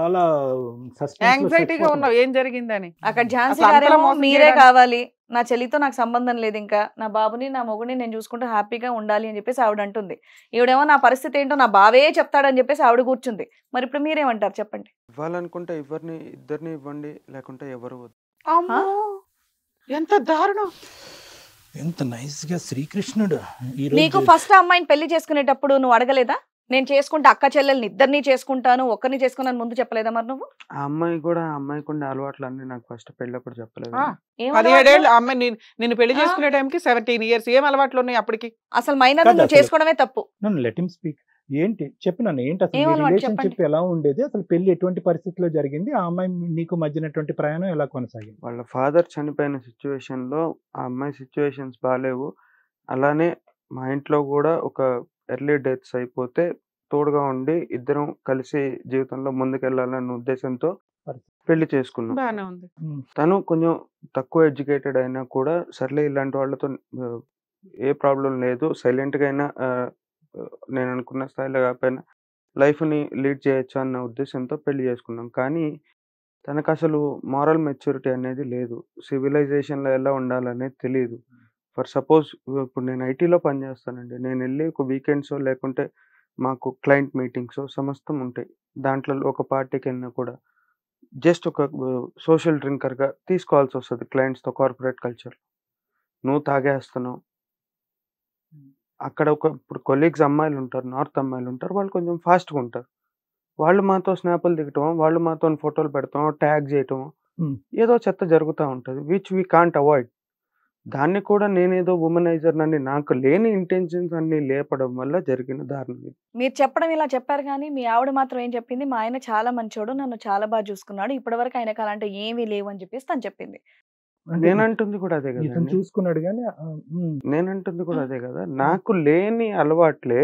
[SPEAKER 2] యాంగ్జైటీగా ఉన్నావు
[SPEAKER 4] ఏం జరిగిందని అక్కడ ఝాన్సీ గారేమో
[SPEAKER 1] మీరే కావాలి నా చెల్లితో నాకు సంబంధం లేదు ఇంకా నా బాబుని నా మొగుని నేను చూసుకుంటూ హ్యాపీగా ఉండాలి అని చెప్పేసి ఆవిడ అంటుంది ఈవిడేమో నా పరిస్థితి ఏంటో నా బావే చెప్తాడని చెప్పేసి ఆవిడ కూర్చుంది మరి ఇప్పుడు మీరేమంటారు
[SPEAKER 6] చెప్పండి ఇవ్వాలనుకుంటే ఇవ్వరిని ఇద్దరిని ఇవ్వండి లేకుంటే ఎవరు
[SPEAKER 4] ఎంత దారుణం
[SPEAKER 2] ఎంత నైస్ గా శ్రీకృష్ణుడు నీకు ఫస్ట్
[SPEAKER 1] అమ్మాయిని పెళ్లి చేసుకునేటప్పుడు నువ్వు అడగలేదా నేను చేసుకుంటే అక్క చెల్లెల్ని ఇద్దరిని చేసుకుంటాను ఒక్కరిని చేసుకున్నాను ముందు చెప్పలేదా మరి నువ్వు
[SPEAKER 6] ఆ అమ్మాయి కూడా ఆ అమ్మాయికి అలవాట్లు అన్ని నాకు ఫస్ట్ పెళ్ళి కూడా చెప్పలేదు
[SPEAKER 4] పదిహేడేళ్ళు అమ్మాయి నేను పెళ్లి చేసుకునే టైంకి సెవెంటీన్ ఇయర్స్ ఏం అలవాట్లు ఉన్నాయి అప్పటికి అసలు మైనర్ నువ్వు చేసుకోవడమే తప్పు
[SPEAKER 2] నన్ను లెట్ హిమ్ స్పీక్ ఏంటి నన్ను ఏంటి అసలు రిలేషన్షిప్ ఎలా ఉండేది అసలు పెళ్లి ఎటువంటి పరిస్థితిలో జరిగింది ఆ అమ్మాయి నీకు మధ్యనటువంటి ప్రయాణం ఎలా కొనసాగింది
[SPEAKER 6] వాళ్ళ ఫాదర్ చనిపోయిన situation లో ఆ అమ్మాయి సిచ్యువేషన్స్ బాగాలేవు అలానే మా ఇంట్లో కూడా ఒక ఎర్లీ డెత్స్ అయిపోతే తోడుగా ఉండి ఇద్దరం కలిసి జీవితంలో ముందుకెళ్లాలనే ఉద్దేశంతో పెళ్లి చేసుకున్నాం తను కొంచెం తక్కువ ఎడ్యుకేటెడ్ అయినా కూడా సర్లే ఇలాంటి వాళ్ళతో ఏ ప్రాబ్లం లేదు సైలెంట్గా అయినా నేను అనుకున్న స్థాయిలో కాకపోయినా లైఫ్ ని లీడ్ చేయొచ్చు అన్న ఉద్దేశంతో పెళ్లి చేసుకున్నాం కానీ తనకు అసలు మారల్ మెచ్యూరిటీ అనేది లేదు సివిలైజేషన్లో ఎలా ఉండాలనేది తెలియదు ఫర్ సపోజ్ ఇప్పుడు నేను ఐటీలో పనిచేస్తానండి నేను వెళ్ళి ఒక వీకెండ్స్ లేకుంటే మాకు క్లయింట్ మీటింగ్స్ సమస్తం ఉంటాయి దాంట్లో ఒక పార్టీకి వెళ్ళినా కూడా జస్ట్ ఒక సోషల్ డ్రింకర్గా తీసుకోవాల్సి వస్తుంది క్లయింట్స్తో కార్పొరేట్ కల్చర్ నువ్వు తాగేస్తున్నావు అక్కడ ఒక ఇప్పుడు కొలీగ్స్ అమ్మాయిలు ఉంటారు నార్త్ అమ్మాయిలు ఉంటారు వాళ్ళు కొంచెం ఫాస్ట్గా ఉంటారు వాళ్ళు మాతో స్నాపులు దిగటం వాళ్ళు మాతో ఫోటోలు పెడతాం ట్యాగ్ చేయటం ఏదో చెత్త జరుగుతూ ఉంటుంది విచ్ వీ కాంట్ అవాయిడ్ దాన్ని కూడా నేనేదో ఉమెనైజర్ అని నాకు లేని ఇంటెన్షన్స్ అన్ని లేపడం వల్ల జరిగిన దారుణం
[SPEAKER 1] మీరు చెప్పడం ఇలా చెప్పారు కానీ మీ ఆవిడ మాత్రం ఏం చెప్పింది మా ఆయన చాలా మంచోడు నన్ను చాలా బాగా చూసుకున్నాడు ఇప్పటివరకు ఆయన కాలంటే ఏమీ లేవు అని చెప్పేసి తను చెప్పింది
[SPEAKER 6] నేనంటుంది కూడా అదే కదా చూసుకున్నాడు కానీ నేనంటుంది కూడా అదే కదా నాకు లేని అలవాట్లే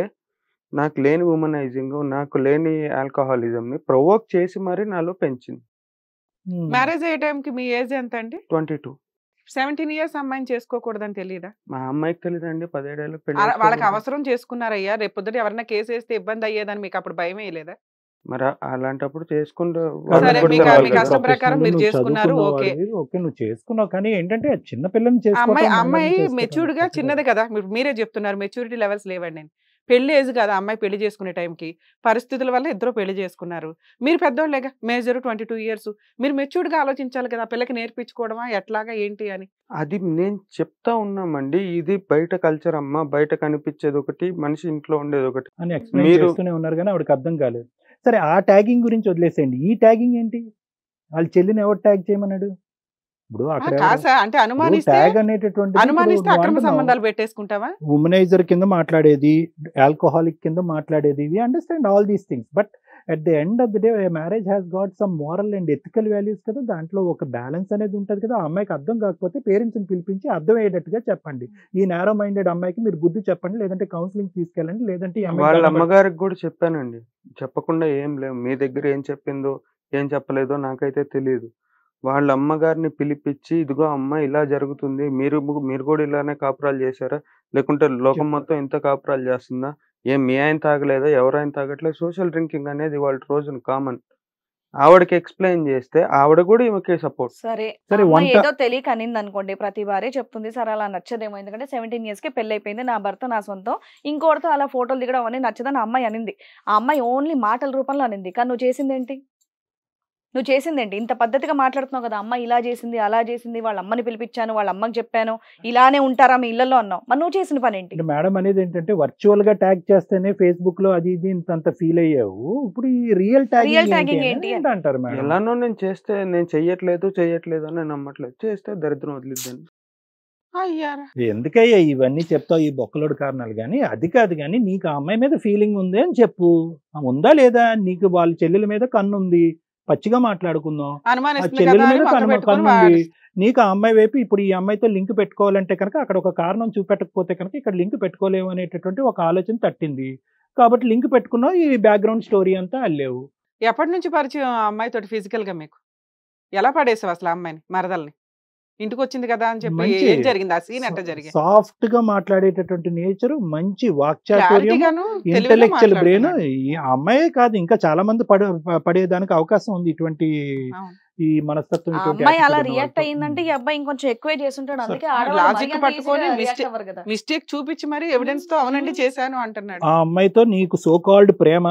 [SPEAKER 6] నాకు లేని ఉమెనైజింగ్ నాకు లేని ఆల్కహాలిజం ని ప్రొవోక్ చేసి మరి నాలో పెంచింది
[SPEAKER 4] మ్యారేజ్ అయ్యే టైంకి మీ ఏజ్ ఎంత అండి ట్వంటీ టూ సెవెంటీన్ ఇయర్స్ అమ్మాయిని చేసుకోకూడదని తెలియదా
[SPEAKER 6] మా అమ్మాయికి తెలియదండి పదిహేడేళ్ళు అలా- వాళ్ళకి అవసరం
[SPEAKER 4] చేసుకున్నారయ్యా రేపు పొద్దున ఎవరైనా కేసు వేస్తే ఇబ్బంది అయ్యేదని మీకు అప్పుడు భయం లేదా
[SPEAKER 6] మరి అలాంటప్పుడు చేసుకుంటూ సరే, మీకు- ప్రకారం మీరు చేసుకున్నారు, ఓకే. ఓకే నువ్వు చేసుకున్నావు కానీ
[SPEAKER 2] ఏంటంటే చిన్న అమ్మాయి అమ్మాయి
[SPEAKER 4] మెచ్యూర్డ్ గా చిన్నది కదా మీరే చెప్తున్నారు మెచ్యూరిటీ లెవెల్స్ లేవండి నేను పెళ్లి ఏజ్ కదా అమ్మాయి పెళ్లి చేసుకునే టైంకి పరిస్థితుల వల్ల ఇద్దరు పెళ్లి చేసుకున్నారు మీరు లేక మేజర్ ట్వంటీ టూ ఇయర్స్ మీరు మెచ్యూర్డ్గా ఆలోచించాలి కదా పిల్లకి నేర్పించుకోవడమా ఎట్లాగా ఏంటి అని
[SPEAKER 6] అది నేను చెప్తా ఉన్నామండి ఇది బయట కల్చర్ అమ్మ బయట కనిపించేది ఒకటి మనిషి ఇంట్లో ఉండేది ఒకటి అని ఎక్స్ప్లెయిన్ ఉన్నారు కానీ ఆవిడకి అర్థం కాలేదు
[SPEAKER 2] సరే ఆ ట్యాగింగ్ గురించి వదిలేసేయండి ఈ ట్యాగింగ్ ఏంటి వాళ్ళు చెల్లిని ఎవరు ట్యాగ్ చేయమన్నాడు
[SPEAKER 6] ఇప్పుడు
[SPEAKER 4] అంటే
[SPEAKER 2] కింద మాట్లాడేది ఆల్కహాలిక్ కింద మాట్లాడేది we understand all these things but at the end of the day marriage has got some moral and ethical values కదా దాంట్లో ఒక బ్యాలెన్స్ అనేది ఉంటుంది కదా అమ్మాయికి అర్థం కాకపోతే పేరెంట్స్ని పిలిపించి అర్థం అయ్యేటట్టుగా చెప్పండి ఈ నేరో మైండెడ్ అమ్మాయికి మీరు బుద్ధి చెప్పండి లేదంటే కౌన్సిలింగ్ తీసుకెళ్ళండి లేదంటే వాళ్ళ అమ్మగారికి
[SPEAKER 6] కూడా చెప్పానండి చెప్పకుండా ఏం లేవు మీ దగ్గర ఏం చెప్పిందో ఏం చెప్పలేదో నాకైతే తెలియదు వాళ్ళ అమ్మగారిని పిలిపించి ఇదిగో అమ్మ ఇలా జరుగుతుంది మీరు మీరు కూడా ఇలానే కాపురాలు చేశారా లేకుంటే లోకం మొత్తం ఇంత కాపురాలు చేస్తుందా ఏం మీ ఆయన తాగలేదా ఎవరైనా తాగట్లేదు సోషల్ డ్రింకింగ్ అనేది వాళ్ళ రోజున కామన్ ఆవిడకి ఎక్స్ప్లెయిన్ చేస్తే ఆవిడ కూడా ఈమెకే సపోర్ట్
[SPEAKER 1] సరే సరే ఏదో తెలియక అనింది అనుకోండి ప్రతి వారే చెప్తుంది సరే అలా నచ్చదేమో ఎందుకంటే సెవెంటీన్ ఇయర్స్ కి పెళ్లి అయిపోయింది నా భర్త నా సొంతం ఇంకోటితో అలా ఫోటోలు దిగడం అని నచ్చదని అమ్మాయి అనింది ఆ అమ్మాయి ఓన్లీ మాటల రూపంలో అనింది కానీ నువ్వు చేసింది ఏంటి నువ్వు చేసిందేంటి ఇంత పద్ధతిగా మాట్లాడుతున్నావు కదా అమ్మ ఇలా చేసింది అలా చేసింది వాళ్ళ అమ్మని పిలిపించాను వాళ్ళ అమ్మకి చెప్పాను ఇలానే ఉంటారా మీ ఇళ్లలో అన్నావు మరి నువ్వు చేసిన పని ఏంటి
[SPEAKER 2] మేడం అనేది ఏంటంటే వర్చువల్ గా ట్యాగ్ చేస్తేనే ఫేస్బుక్ లో అది ఇది ఇంత ఫీల్ అయ్యావు ఇప్పుడు ఈ రియల్ రియల్ ట్యాగింగ్ ఏంటి
[SPEAKER 6] అంటారు మేడం ఎలానో నేను చేస్తే నేను చెయ్యట్లేదు చెయ్యట్లేదు అని నమ్మట్లేదు చేస్తే దరిద్రం వదిలిద్దాను ఎందుకయ్యా ఇవన్నీ చెప్తావు ఈ బొక్కలోడు కారణాలు కానీ అది
[SPEAKER 2] కాదు కానీ నీకు ఆ అమ్మాయి మీద ఫీలింగ్ ఉంది అని చెప్పు ఉందా లేదా నీకు వాళ్ళ చెల్లెల మీద కన్ను ఉంది పచ్చిగా మాట్లాడుకుందాం నీకు ఆ అమ్మాయి వైపు ఇప్పుడు ఈ అమ్మాయితో లింక్ పెట్టుకోవాలంటే కనుక అక్కడ ఒక కారణం చూపెట్టకపోతే కనుక ఇక్కడ లింక్ పెట్టుకోలేము అనేటటువంటి ఒక ఆలోచన తట్టింది కాబట్టి లింక్ పెట్టుకున్నావు ఈ బ్యాక్గ్రౌండ్ స్టోరీ అంతా అల్లేవు
[SPEAKER 4] ఎప్పటి నుంచి పరిచయం ఆ అమ్మాయితో ఫిజికల్ గా మీకు ఎలా పడేసావు అసలు అమ్మాయిని మరదల్ని ఇంటికి వచ్చింది కదా అని చెప్పి ఏం జరిగింది ఆ సీన్ ఎట్లా జరిగింది
[SPEAKER 2] సాఫ్ట్ గా మాట్లాడేటటువంటి నేచర్ మంచి వాక్చాతుర్యం ఇంటెలెక్చువల్ బ్రెయిన్ అమ్మాయే కాదు ఇంకా చాలా మంది పడే పడేదానికి అవకాశం ఉంది ఇటువంటి ఈ మనస్తత్వం అమ్మాయి అలా రియాక్ట్
[SPEAKER 1] అయ్యిందంటే ఈ అబ్బాయి ఇంకొంచెం
[SPEAKER 4] ఎక్కువ చేస్తుంటాడు అందుకే లాజిక్ పట్టుకొని మిస్టేక్ చూపించి మరి ఎవిడెన్స్ తో అవునండి చేశాను అంటున్నాడు
[SPEAKER 2] ఆ అమ్మాయితో నీకు సో కాల్డ్ ప్రేమ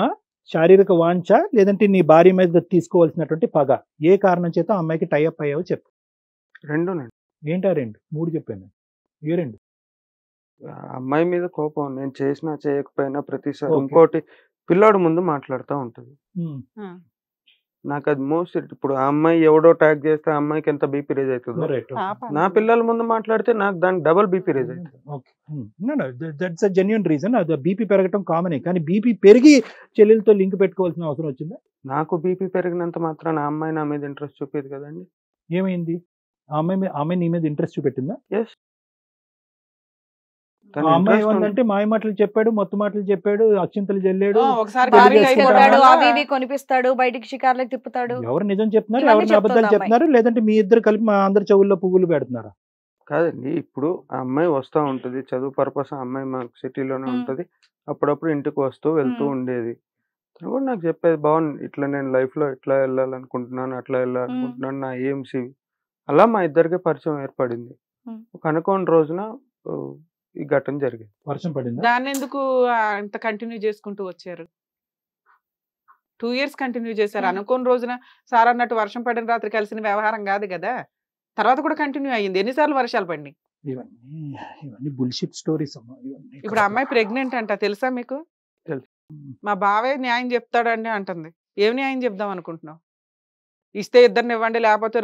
[SPEAKER 2] శారీరక వాంఛ లేదంటే నీ భార్య మీద తీసుకోవాల్సినటువంటి పగ ఏ కారణం చేత అమ్మాయికి టైఅప్ అయ్యావో చెప్పు రెండు
[SPEAKER 6] ఏంటా రెండు మూడు చెప్పాను ఏ రెండు అమ్మాయి మీద కోపం నేను చేసినా చేయకపోయినా ప్రతిసారి ఇంకోటి పిల్లాడు ముందు మాట్లాడుతూ ఉంటుంది నాకు అది మోస్ట్ ఇప్పుడు ఆ అమ్మాయి ఎవడో ట్యాక్ చేస్తే అమ్మాయికి ఎంత బీపీ రేజ్ అవుతుందో నా పిల్లల ముందు మాట్లాడితే నాకు దానికి డబుల్ బీపీ రేజ్ అవుతుంది ఓకే జెన్యున్ రీజన్
[SPEAKER 2] అది బీపీ పెరగటం కామన్ కానీ బీపీ పెరిగి చెల్లెలతో లింక్ పెట్టుకోవాల్సిన అవసరం వచ్చిందా
[SPEAKER 6] నాకు బీపీ పెరిగినంత మాత్రం నా అమ్మాయి నా మీద ఇంట్రెస్ట్ చూపేది కదండి ఏమైంది ఆమె ఆమె నీ
[SPEAKER 2] మీద ఇంట్రెస్ట్ చూపెట్టిందా ఎస్ మా అమ్మాయి ఏమందంటే
[SPEAKER 6] మాయ మాటలు చెప్పాడు
[SPEAKER 2] మొత్తం మాటలు చెప్పాడు అక్షింతలు జల్లాడు ఒకసారి
[SPEAKER 1] కొనిపిస్తాడు బయటికి షికార్లకు తిప్పుతాడు
[SPEAKER 6] ఎవరు నిజం చెప్తున్నారు ఎవరు అబద్ధాలు చెప్తున్నారు లేదంటే
[SPEAKER 2] మీ ఇద్దరు కలిపి మా అందరి చెవుల్లో పువ్వులు పెడుతున్నారు
[SPEAKER 6] కాదండి ఇప్పుడు ఆ అమ్మాయి వస్తూ ఉంటుంది చదువు పర్పస్ ఆ అమ్మాయి మాకు సిటీలోనే ఉంటుంది అప్పుడప్పుడు ఇంటికి వస్తూ వెళ్తూ ఉండేది కూడా నాకు చెప్పేది బాగుంది ఇట్లా నేను లైఫ్లో ఇట్లా వెళ్ళాలనుకుంటున్నాను అట్లా వెళ్ళాలనుకుంటున్నాను నా ఏం ఇవి అలా మా ఇద్దరికి పరిచయం ఏర్పడింది కనుకోని రోజున ఈ ఘటన జరిగింది పరిచయం పడింది దాన్ని
[SPEAKER 4] ఎందుకు అంత కంటిన్యూ చేసుకుంటూ వచ్చారు టూ ఇయర్స్ కంటిన్యూ చేశారు అనుకోని రోజున సార్ అన్నట్టు వర్షం పడిన రాత్రి కలిసిన వ్యవహారం కాదు కదా తర్వాత కూడా కంటిన్యూ అయ్యింది ఎన్నిసార్లు వర్షాలు పడినాయి ఇప్పుడు అమ్మాయి ప్రెగ్నెంట్ అంట తెలుసా మీకు మా బావే న్యాయం చెప్తాడండి అంటుంది ఏం న్యాయం చెప్దాం అనుకుంటున్నావు ఇస్తే ఇద్దరిని ఇవ్వండి లేకపోతే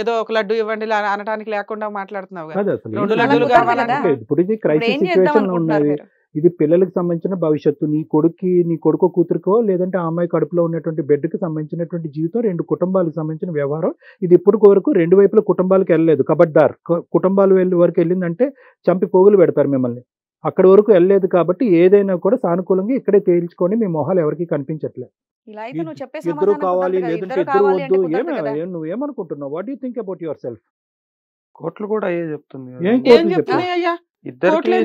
[SPEAKER 4] ఏదో ఒక లడ్డు ఇవ్వండి అనడానికి లేకుండా మాట్లాడుతున్నావు రెండు
[SPEAKER 2] ఇప్పుడు ఇది ఉన్నది ఇది పిల్లలకు సంబంధించిన భవిష్యత్తు నీ కొడుక్కి నీ కొడుకు కూతురుకో లేదంటే ఆ అమ్మాయి కడుపులో ఉన్నటువంటి బిడ్డకి సంబంధించినటువంటి జీవితం రెండు కుటుంబాలకు సంబంధించిన వ్యవహారం ఇది ఇప్పుడు వరకు రెండు వైపుల కుటుంబాలకు వెళ్ళలేదు కబడ్డార్ కుటుంబాలు వెళ్ళి వరకు వెళ్ళిందంటే చంపి పోగులు పెడతారు మిమ్మల్ని అక్కడి వరకు వెళ్ళలేదు కాబట్టి ఏదైనా కూడా సానుకూలంగా ఇక్కడే తేల్చుకొని మీ మొహాలు ఎవరికి కనిపించట్లేదు ఇద్దరు కావాలి లేదంటే ఇద్దరు వద్దు ఏమే what you think about yourself
[SPEAKER 6] కోట్లు కూడా అయ్యే చెప్తుంది ఏం కోట్లు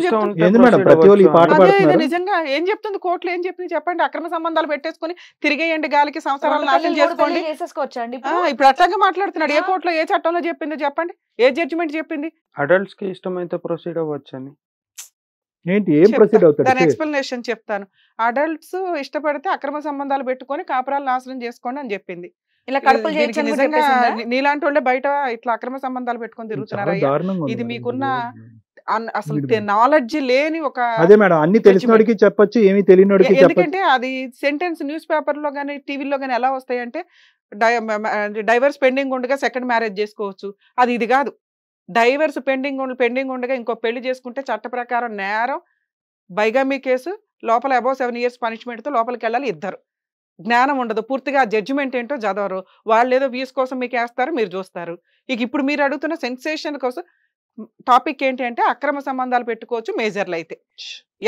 [SPEAKER 4] నిజంగా ఏం చెప్తుంది కోర్టులు ఏం చెప్పింది చెప్పండి అక్రమ సంబంధాలు పెట్టేసుకుని తిరిగేయండి గాలికి సంవత్సరాలు నాశనం చేసుకోండి ఇప్పుడు అట్లాగే మాట్లాడుతున్నాడు ఏ కోర్టులో ఏ చట్టంలో చెప్పిందో చెప్పండి ఏ జడ్జిమెంట్ చెప్పింది
[SPEAKER 6] అడల్ట్స్ కి ఇష్టమైతే ప్రొసీడ్ అవ్వచ్చు అని ఏంటి ఏం ప్రొసీడ్ దాని
[SPEAKER 4] ఎక్స్ప్లెనేషన్ చెప్తాను అడల్ట్స్ ఇష్టపడితే అక్రమ సంబంధాలు పెట్టుకొని కాపురాలు నాశనం చేసుకోండి అని చెప్పింది ఇలా కడుపులు చేయొచ్చు నీలాంటి వాళ్ళే బయట ఇట్లా అక్రమ సంబంధాలు పెట్టుకొని తిరుగుతున్నారు ఇది మీకున్న అసలు నాలెడ్జ్ లేని ఒక అదే మేడం
[SPEAKER 2] అన్ని తెలిసినోడికి చెప్పొచ్చు ఏమి తెలియనోడికి ఎందుకంటే
[SPEAKER 4] అది సెంటెన్స్ న్యూస్ పేపర్ లో గానీ టీవీలో కానీ ఎలా వస్తాయంటే డైవర్స్ పెండింగ్ ఉండగా సెకండ్ మ్యారేజ్ చేసుకోవచ్చు అది ఇది కాదు డైవర్స్ పెండింగ్ పెండింగ్ ఉండగా ఇంకో పెళ్లి చేసుకుంటే చట్ట ప్రకారం నేరం బైగామీ కేసు లోపల అబౌవ్ సెవెన్ ఇయర్స్ పనిష్మెంట్తో లోపలికి వెళ్ళాలి ఇద్దరు జ్ఞానం ఉండదు పూర్తిగా జడ్జిమెంట్ ఏంటో చదవరు వాళ్ళు ఏదో వ్యూస్ కోసం మీకు వేస్తారు మీరు చూస్తారు ఇక ఇప్పుడు మీరు అడుగుతున్న సెన్సేషన్ కోసం టాపిక్ ఏంటి అంటే అక్రమ సంబంధాలు పెట్టుకోవచ్చు మేజర్లు అయితే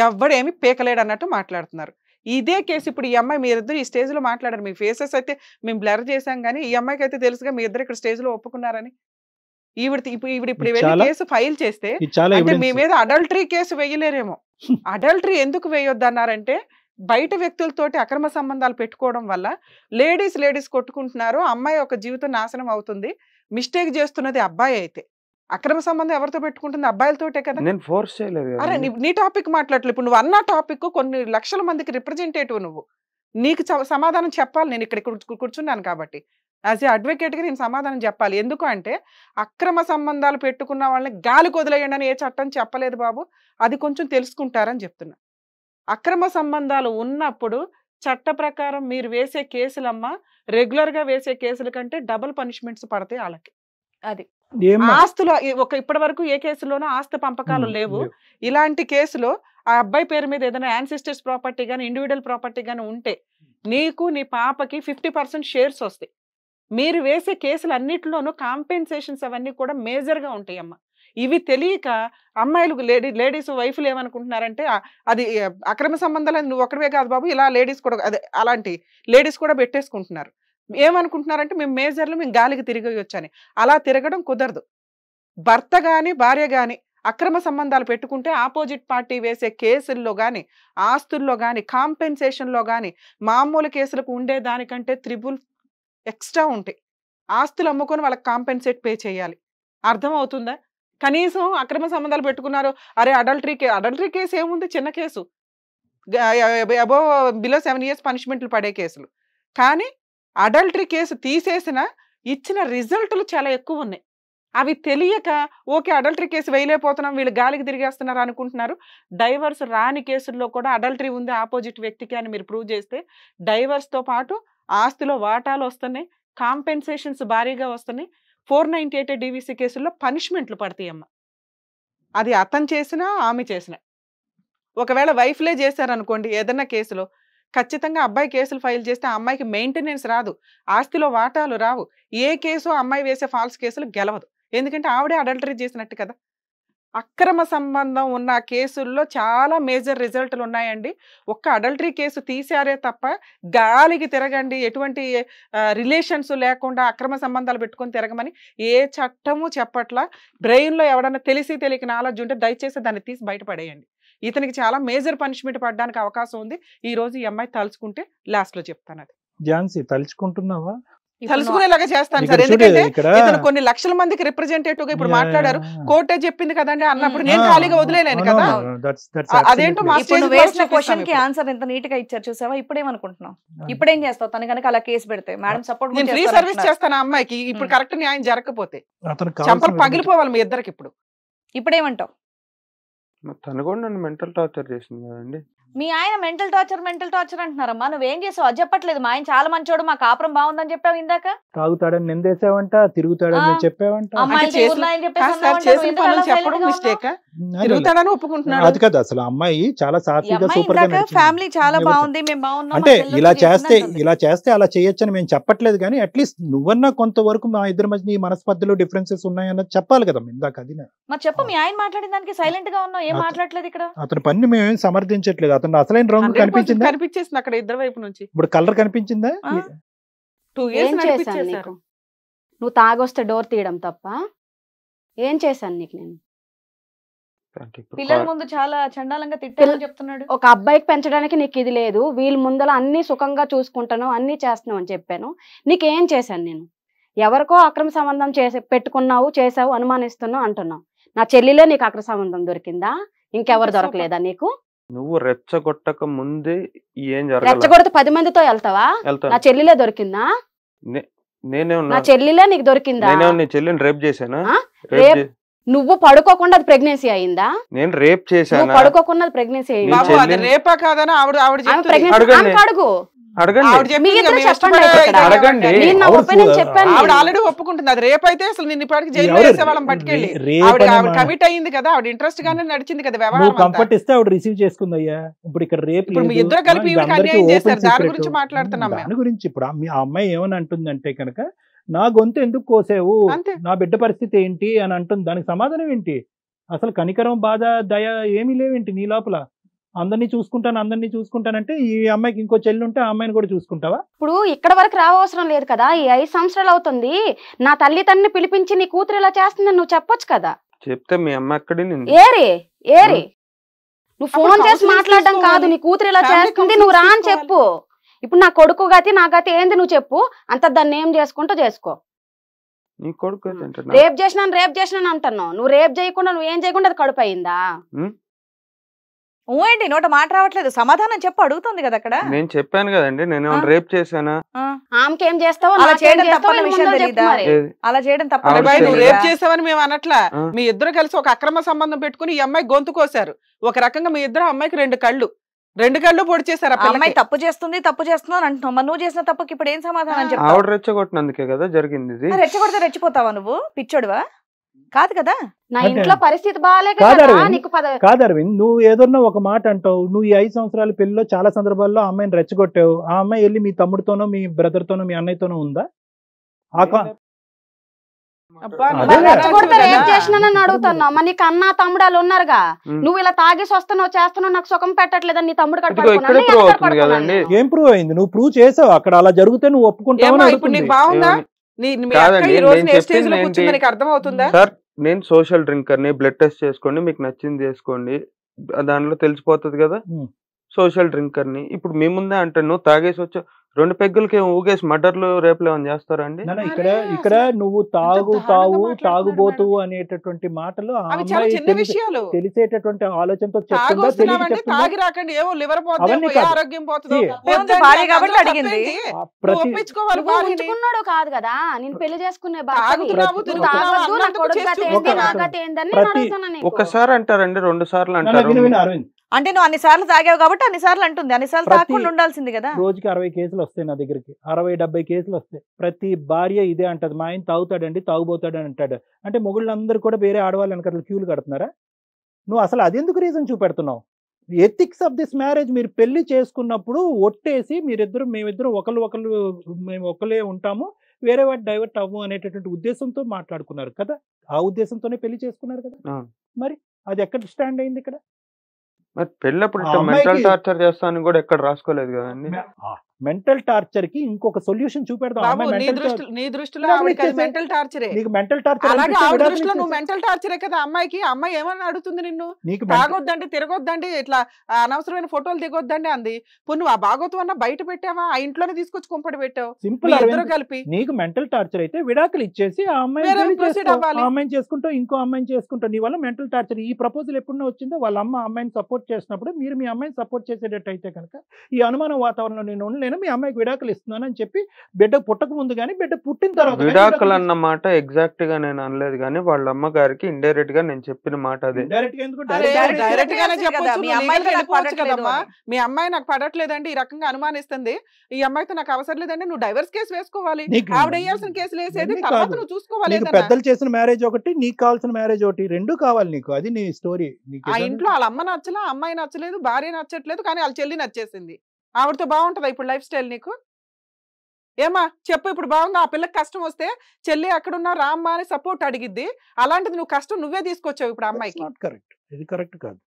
[SPEAKER 4] ఎవడేమి పీకలేడు అన్నట్టు మాట్లాడుతున్నారు ఇదే కేసు ఇప్పుడు ఈ అమ్మాయి మీరిద్దరు ఇద్దరు ఈ స్టేజ్లో మాట్లాడారు మీ ఫేసెస్ అయితే మేము బ్లర్ చేశాం కానీ ఈ అమ్మాయికి అయితే తెలుసుగా మీ ఇద్దరు ఇక్కడ స్టేజ్లో ఒప్పుకున్నారని ఈవిడ ఈవిడ ఇప్పుడు వెళ్ళి కేసు ఫైల్ చేస్తే అంటే మీ మీద అడల్టరీ కేసు వేయలేరేమో అడల్టరీ ఎందుకు వేయొద్దన్నారంటే బయట వ్యక్తులతోటి అక్రమ సంబంధాలు పెట్టుకోవడం వల్ల లేడీస్ లేడీస్ కొట్టుకుంటున్నారు అమ్మాయి ఒక జీవితం నాశనం అవుతుంది మిస్టేక్ చేస్తున్నది అబ్బాయి అయితే అక్రమ సంబంధం ఎవరితో పెట్టుకుంటుంది అబ్బాయిలతోటే కదా నేను
[SPEAKER 6] ఫోర్స్ చేయలేదు అరే
[SPEAKER 4] నీ టాపిక్ మాట్లాడలేదు ఇప్పుడు నువ్వు అన్న టాపిక్ కొన్ని లక్షల మందికి రిప్రజెంటేటివ్ నువ్వు నీకు సమాధానం చెప్పాలి నేను ఇక్కడ కూర్చున్నాను కాబట్టి యాజ్ ఏ అడ్వకేట్గా నేను సమాధానం చెప్పాలి ఎందుకు అంటే అక్రమ సంబంధాలు పెట్టుకున్న వాళ్ళని గాలి కొదిలేయండి అని ఏ చట్టం చెప్పలేదు బాబు అది కొంచెం తెలుసుకుంటారని చెప్తున్నా అక్రమ సంబంధాలు ఉన్నప్పుడు చట్ట ప్రకారం మీరు వేసే కేసులమ్మా రెగ్యులర్గా వేసే కేసుల కంటే డబుల్ పనిష్మెంట్స్ పడతాయి వాళ్ళకి అది ఆస్తులు ఒక ఇప్పటి వరకు ఏ కేసులోనూ ఆస్తి పంపకాలు లేవు ఇలాంటి కేసులో ఆ అబ్బాయి పేరు మీద ఏదైనా యాన్సిస్టర్స్ ప్రాపర్టీ కానీ ఇండివిజువల్ ప్రాపర్టీ కానీ ఉంటే నీకు నీ పాపకి ఫిఫ్టీ షేర్స్ వస్తాయి మీరు వేసే కేసులు అన్నిటిలోనూ కాంపెన్సేషన్స్ అవన్నీ కూడా మేజర్గా ఉంటాయి అమ్మ ఇవి తెలియక అమ్మాయిలు లేడీ లేడీస్ వైఫ్లు ఏమనుకుంటున్నారంటే అది అక్రమ సంబంధాలు నువ్వు ఒకటివే కాదు బాబు ఇలా లేడీస్ కూడా అదే అలాంటి లేడీస్ కూడా పెట్టేసుకుంటున్నారు ఏమనుకుంటున్నారంటే మేము మేజర్లు మేము గాలికి తిరిగి వచ్చాని అలా తిరగడం కుదరదు భర్త కానీ భార్య కానీ అక్రమ సంబంధాలు పెట్టుకుంటే ఆపోజిట్ పార్టీ వేసే కేసుల్లో కానీ ఆస్తుల్లో కానీ కాంపెన్సేషన్లో కానీ మామూలు కేసులకు ఉండేదానికంటే త్రిబుల్ ఎక్స్ట్రా ఉంటాయి ఆస్తులు అమ్ముకొని వాళ్ళకి కాంపెన్సేట్ పే చేయాలి అర్థం అవుతుందా కనీసం అక్రమ సంబంధాలు పెట్టుకున్నారు అరే అడల్టరీ కే అడల్టరీ కేసు ఏముంది చిన్న case above below seven years పనిష్మెంట్లు పడే కేసులు కానీ అడల్టరీ కేసు తీసేసిన ఇచ్చిన రిజల్ట్లు చాలా ఎక్కువ ఉన్నాయి అవి తెలియక ఓకే అడల్టరీ కేసు వేయలేకపోతున్నాం వీళ్ళు గాలికి తిరిగేస్తున్నారు అనుకుంటున్నారు డైవర్స్ రాని కేసుల్లో కూడా అడల్టరీ ఉంది ఆపోజిట్ వ్యక్తికి అని మీరు ప్రూవ్ చేస్తే డైవర్స్తో పాటు ఆస్తిలో వాటాలు వస్తున్నాయి కాంపెన్సేషన్స్ భారీగా వస్తున్నాయి ఫోర్ నైంటీ ఎయిట్ డివిసి కేసుల్లో పనిష్మెంట్లు పడతాయి అమ్మ అది అతను చేసినా ఆమె చేసిన ఒకవేళ వైఫ్లే చేశారనుకోండి ఏదైనా కేసులో ఖచ్చితంగా అబ్బాయి కేసులు ఫైల్ చేస్తే ఆ అమ్మాయికి మెయింటెనెన్స్ రాదు ఆస్తిలో వాటాలు రావు ఏ కేసు అమ్మాయి వేసే ఫాల్స్ కేసులు గెలవదు ఎందుకంటే ఆవిడే అడల్టరీ చేసినట్టు కదా అక్రమ సంబంధం ఉన్న కేసుల్లో చాలా మేజర్ రిజల్ట్లు ఉన్నాయండి ఒక్క అడల్టరీ కేసు తీశారే తప్ప గాలికి తిరగండి ఎటువంటి రిలేషన్స్ లేకుండా అక్రమ సంబంధాలు పెట్టుకొని తిరగమని ఏ చట్టము చెప్పట్లా బ్రెయిన్లో ఎవడన్నా తెలిసి తెలియక నాలెడ్జ్ ఉంటే దయచేసి దాన్ని తీసి బయటపడేయండి ఇతనికి చాలా మేజర్ పనిష్మెంట్ పడడానికి అవకాశం ఉంది ఈ రోజు ఈ అమ్మాయి తలుచుకుంటే లాస్ట్లో చెప్తాను అది ఝాన్సీ తలుచుకుంటున్నావా తలుసుకునేలాగా చేస్తాను సార్ ఎందుకంటే ఇతను కొన్ని లక్షల మందికి రిప్రజెంటేటివ్ గా ఇప్పుడు మాట్లాడారు కోర్టే చెప్పింది కదండి అన్నప్పుడు hmm. నేను ఖాళీగా వదిలేలేను కదా
[SPEAKER 2] అదేంటో
[SPEAKER 1] వేసిన క్వశ్చన్ కి ఆన్సర్ ఎంత నీట్ గా ఇచ్చారు చూసావా ఇప్పుడేమనుకుంటున్నాం hmm. ఇప్పుడేం చేస్తావు తను కనుక అలా కేసు పెడితే
[SPEAKER 4] మేడం సపోర్ట్ నేను ఫ్రీ సర్వీస్ చేస్తాను అమ్మాయికి ఇప్పుడు కరెక్ట్ hmm. న్యాయం జరగకపోతే
[SPEAKER 6] చంపలు పగిలిపోవాలి
[SPEAKER 4] మీ ఇద్దరికి ఇప్పుడు ఇప్పుడేమంటావు
[SPEAKER 6] తను కూడా నన్ను మెంటల్ టార్చర్ చేసింది కదండి
[SPEAKER 1] మీ ఆయన మెంటల్ టార్చర్ మెంటల్ టార్చర్ అంటున్నారమ్మా నువ్వేం చేసావు అది చెప్పట్లేదు మా ఆయన చాలా మంచోడు మా కాపురం బాగుందని చెప్పావు ఇందాక
[SPEAKER 2] తాగుతాడని నిందేసావంట తిరుగుతాడని చెప్పావంట అది కదా అసలు అమ్మాయి చాలా సూపర్ గా ఫ్యామిలీ
[SPEAKER 4] చాలా బాగుంది అంటే ఇలా చేస్తే
[SPEAKER 2] ఇలా చేస్తే అలా చేయొచ్చని మేము చెప్పట్లేదు కానీ అట్లీస్ట్ నువ్వన్నా కొంతవరకు మా ఇద్దరి మధ్య మనస్పర్ధలు మనస్పర్ధలో డిఫరెన్సెస్ ఉన్నాయన్నది చెప్పాలి కదా ఇందాక అది
[SPEAKER 1] మరి చెప్ప మీ ఆయన మాట్లాడిన దానికి సైలెంట్ గా ఉన్నావు ఏం మాట్లాడలేదు ఇక్కడ
[SPEAKER 2] అతని పని మేమేం సమర్థించట్లేదు అతను అసలైన రంగు కనిపించింది
[SPEAKER 3] కనిపించేసింది అక్కడ ఇద్దరు వైపు నుంచి
[SPEAKER 2] ఇప్పుడు కలర్ కనిపించిందా
[SPEAKER 3] టూ ఇయర్స్ నువ్వు తాగొస్తే డోర్ తీయడం తప్ప ఏం చేశాను నీకు నేను
[SPEAKER 1] పిల్లల ముందు చాలా చండాలంగా తిట్టాలని చెప్తున్నాడు
[SPEAKER 3] ఒక అబ్బాయికి పెంచడానికి నీకు ఇది లేదు వీళ్ళ ముందల అన్ని సుఖంగా చూసుకుంటాను అన్ని చేస్తున్నావు అని చెప్పాను నీకేం చేశాను నేను ఎవరికో అక్రమ సంబంధం చేసే పెట్టుకున్నావు చేసావు అనుమానిస్తున్నావు అంటున్నావు నా చెల్లిలో నీకు అక్రమ సంబంధం దొరికిందా ఇంకెవరు దొరకలేదా నీకు
[SPEAKER 6] నువ్వు రెచ్చగొట్టక ముందే ఏం రెచ్చగొడితే
[SPEAKER 3] పది మందితో వెళ్తావా నా చెల్లిలే దొరికిందా నేనే నా చెల్లిలే నీకు దొరికిందా
[SPEAKER 6] నేను చెల్లిని రేపు చేశాను
[SPEAKER 3] నువ్వు పడుకోకుండా అది ప్రెగ్నెన్సీ అయిందా
[SPEAKER 6] నేను రేప్ చేశాను
[SPEAKER 3] పడుకోకుండా అది ప్రెగ్నెన్సీ అయిందా
[SPEAKER 4] రేపా కాదని ఆవిడ ఆవిడ అడుగు
[SPEAKER 6] ఆల్రెడీ
[SPEAKER 4] ఒప్పుకుంటుంది అది రేపైతే అసలు నిన్న పట్టుకెళ్ళి ఆవిడ కమిట్ అయింది కదా ఆవిడ ఇంట్రెస్ట్ గానే నడిచింది కదా వ్యవహారం కంఫర్ట్
[SPEAKER 2] ఇస్తే రిసీవ్ చేసుకుందయ్యా ఇప్పుడు ఇక్కడ రేపు ఇద్దరు కలిపి అన్యాయం చేస్తారు గురించి మాట్లాడుతున్నాం గురించి ఇప్పుడు ఆ అమ్మాయి ఏమని అంటుందంటే కనుక నా గొంతు ఎందుకు కోసేవు నా బిడ్డ పరిస్థితి ఏంటి అని అంటుంది దానికి సమాధానం ఏంటి అసలు కనికరం బాధ దయ ఏమీ లేవేంటి నీ లోపల అందరినీ చూసుకుంటాను అందరినీ చూసుకుంటానంటే ఈ అమ్మాయికి ఇంకో చెల్లి ఉంటే ఆ అమ్మాయిని కూడా చూసుకుంటావా
[SPEAKER 3] ఇప్పుడు ఇక్కడ వరకు రావవసరం లేదు కదా ఈ ఐదు సంవత్సరాలు అవుతుంది నా తల్లి పిలిపించి నీ కూతురు ఇలా చేస్తుందని నువ్వు చెప్పొచ్చు కదా
[SPEAKER 6] చెప్తే మీ అమ్మ ఎక్కడి ఏరి
[SPEAKER 3] ఏరి నువ్వు ఫోన్ చేసి మాట్లాడడం కాదు నీ కూతురు ఇలా చేస్తుంది నువ్వు రా అని చెప్పు ఇప్పుడు నా కొడుకు గతి నా గతి ఏంది నువ్వు చెప్పు అంత దాన్ని ఏం చేసుకుంటూ చేసుకో రేపు చేసినాను రేపు చేసినాను అంటున్నావు నువ్వు రేపు చేయకుండా నువ్వు ఏం చేయకుండా అది కడుపు అయిందా ఏంటి నోట మాట రావట్లేదు సమాధానం చెప్పు అడుగుతుంది కదా అక్కడ
[SPEAKER 1] నేను
[SPEAKER 6] చెప్పాను కదండి నేను రేప్ చేశానా
[SPEAKER 3] ఆమెకేం
[SPEAKER 4] చేస్తావో అలా చేయడం తప్పని విషయం అలా చేయడం తప్పని రేప్ చేసావని మేము అనట్లా మీ ఇద్దరు కలిసి ఒక అక్రమ సంబంధం పెట్టుకుని ఈ అమ్మాయి గొంతు కోసారు ఒక రకంగా మీ ఇద్దరు అమ్మాయికి రెండు కళ్ళు రెండు కళ్ళు పొడి చేశారు అమ్మాయి తప్పు చేస్తుంది తప్పు చేస్తున్నావు అంటున్నావు నువ్వు చేసిన తప్పుకి ఇప్పుడు ఏం సమాధానం
[SPEAKER 1] చెప్పావు
[SPEAKER 6] రెచ్చగొట్టినందుకే కదా జరిగింది రెచ్చగొడితే
[SPEAKER 1] రెచ్చిపోతావా నువ్వు పిచ్చోడువా కాదు కదా
[SPEAKER 2] నా ఇంట్లో
[SPEAKER 3] పరిస్థితి బాగాలేక
[SPEAKER 6] కాదు అరవింద్ నువ్వు ఏదన్నా ఒక మాట అంటావు నువ్వు
[SPEAKER 2] ఈ ఐదు సంవత్సరాల పెళ్లిలో చాలా సందర్భాల్లో అమ్మాయిని రెచ్చగొట్టావు ఆ అమ్మాయి వెళ్ళి మీ తమ్ముడితోనో మీ బ్రదర్ తోనో మీ అన్నయ్యతోనో ఉందా
[SPEAKER 4] ఏం చేసినానని
[SPEAKER 3] అడుగుతున్నావు నీకు అన్న తమ్ముడు వాళ్ళు ఉన్నారుగా నువ్వు ఇలా తాగేసి వస్తున్నావు చేస్తున్నావు నాకు సుఖం పెట్టట్లేదని నీ తమ్ముడు కట్టుకోవాలి
[SPEAKER 2] ఏం ప్రూవ్ అయింది నువ్వు ప్రూవ్ చేసావు అక్కడ అలా జరిగితే నువ్వు ఒప్పుకుంటావు నీకు బాగుందా
[SPEAKER 6] సార్ నేను సోషల్ డ్రింకర్ ని బ్లడ్ టెస్ట్ చేసుకోండి మీకు నచ్చింది చేసుకోండి దానిలో తెలిసిపోతుంది కదా సోషల్ డ్రింకర్ ని ఇప్పుడు మీ ముందే అంటాను నువ్వు తాగేసి వచ్చా రెండు పెగ్గులకి ఊగేసి మర్డర్లు రేపులు ఏమైనా చేస్తారండి
[SPEAKER 2] ఇక్కడ ఇక్కడ నువ్వు తాగు తాగు తాగుబోతువు అనేటటువంటి మాటలు తెలిసేటటువంటి ఆలోచనతో కాదు
[SPEAKER 3] కదా
[SPEAKER 6] ఒకసారి అంటారండి రెండు సార్లు అంటారు
[SPEAKER 3] అంటే నువ్వు అన్నిసార్లు తాగావు
[SPEAKER 1] కాబట్టి అన్నిసార్లు అంటుంది అన్నిసార్లు తాగకుండా ఉండాల్సింది కదా
[SPEAKER 6] రోజుకి అరవై కేసులు వస్తాయి నా దగ్గరికి అరవై డెబ్బై కేసులు
[SPEAKER 2] వస్తాయి ప్రతి భార్య ఇదే అంటది మా ఆయన తాగుతాడండి తాగుబోతాడని అంటాడు అంటే మొగుళ్ళందరూ కూడా వేరే ఆడవాళ్ళు వెనకాల క్యూలు కడుతున్నారా నువ్వు అసలు అదెందుకు రీజన్ చూపెడుతున్నావు ఎథిక్స్ ఆఫ్ దిస్ మ్యారేజ్ మీరు పెళ్లి చేసుకున్నప్పుడు ఒట్టేసి మీరిద్దరు మేమిద్దరు ఒకళ్ళు ఒకళ్ళు మేము ఒకళ్ళే ఉంటాము వేరే వాటి డైవర్ట్ అవ్వు అనేటటువంటి ఉద్దేశంతో మాట్లాడుకున్నారు కదా ఆ ఉద్దేశంతోనే పెళ్లి చేసుకున్నారు కదా మరి అది ఎక్కడ స్టాండ్ అయింది ఇక్కడ
[SPEAKER 6] మరి పెళ్ళప్పుడు మెంటల్ టార్చర్ చేస్తాను కూడా ఎక్కడ రాసుకోలేదు కదండి మెంటల్ టార్చర్ కి ఇంకొక సొల్యూషన్
[SPEAKER 2] చూపెడతాం నీ దృష్టిలో మెంటల్ టార్చరే
[SPEAKER 4] దృష్టిలో నువ్వు మెంటల్ టార్చరే కదా అమ్మాయికి అమ్మాయి ఏమని అడుగుతుంది నిన్ను నీకు బాగొద్దండి తిరగొద్దండి ఇట్లా అనవసరమైన ఫోటోలు దిగొద్దండి అంది పొన్ను నువ్వు ఆ భాగవతం అన్న బయట పెట్టావా ఆ ఇంట్లోనే తీసుకొచ్చి కుంపడి పెట్టావు సింపుల్ కలిపి
[SPEAKER 2] నీకు మెంటల్ టార్చర్ అయితే విడాకులు ఇచ్చేసి ఆ అమ్మాయి అమ్మాయిని చేసుకుంటావు ఇంకో అమ్మాయిని చేసుకుంటావు నీ వల్ల మెంటల్ టార్చర్ ఈ ప్రపోజల్ ఎప్పుడు వచ్చిందో వాళ్ళ అమ్మ అమ్మాయిని సపోర్ట్ చేసినప్పుడు మీరు మీ అమ్మాయిని సపోర్ట్ చేసేటట్టు అయితే కనుక ఈ అనుమాన వాతావరణంలో నేను నేను మీ అమ్మాయికి విడాకులు ఇస్తున్నాను అని చెప్పి బిడ్డ
[SPEAKER 6] పుట్టక ముందు కానీ బిడ్డ పుట్టిన తర్వాత విడాకులు అన్నమాట ఎగ్జాక్ట్ గా నేను అనలేదు కానీ వాళ్ళ అమ్మగారికి ఇండైరెక్ట్ గా నేను చెప్పిన మాట అది
[SPEAKER 4] మీ అమ్మాయి నాకు పడట్లేదండి ఈ రకంగా అనుమానిస్తుంది ఈ అమ్మాయితో నాకు అవసరం లేదండి నువ్వు డైవర్స్ కేసు వేసుకోవాలి ఆవిడ వేయాల్సిన కేసులు వేసేది నువ్వు చూసుకోవాలి పెద్దలు
[SPEAKER 2] చేసిన మ్యారేజ్ ఒకటి నీకు కావాల్సిన మ్యారేజ్ ఒకటి రెండు కావాలి నీకు అది నీ స్టోరీ ఆ ఇంట్లో
[SPEAKER 4] వాళ్ళ అమ్మ నచ్చలే అమ్మాయి నచ్చలేదు భార్య నచ్చట్లేదు కానీ వాళ్ళ చెల్లి నచ్చేసింది ఆవిడతో బాగుంటుందా ఇప్పుడు లైఫ్ స్టైల్ నీకు ఏమా చెప్పు ఇప్పుడు బాగుందా ఆ పిల్లకి కష్టం వస్తే చెల్లి అక్కడున్నా రామ్మా అని సపోర్ట్ అడిగిద్ది అలాంటిది నువ్వు కష్టం నువ్వే తీసుకొచ్చావు ఇప్పుడు అమ్మాయికి
[SPEAKER 2] కరెక్ట్ ఇది కరెక్ట్ కాదు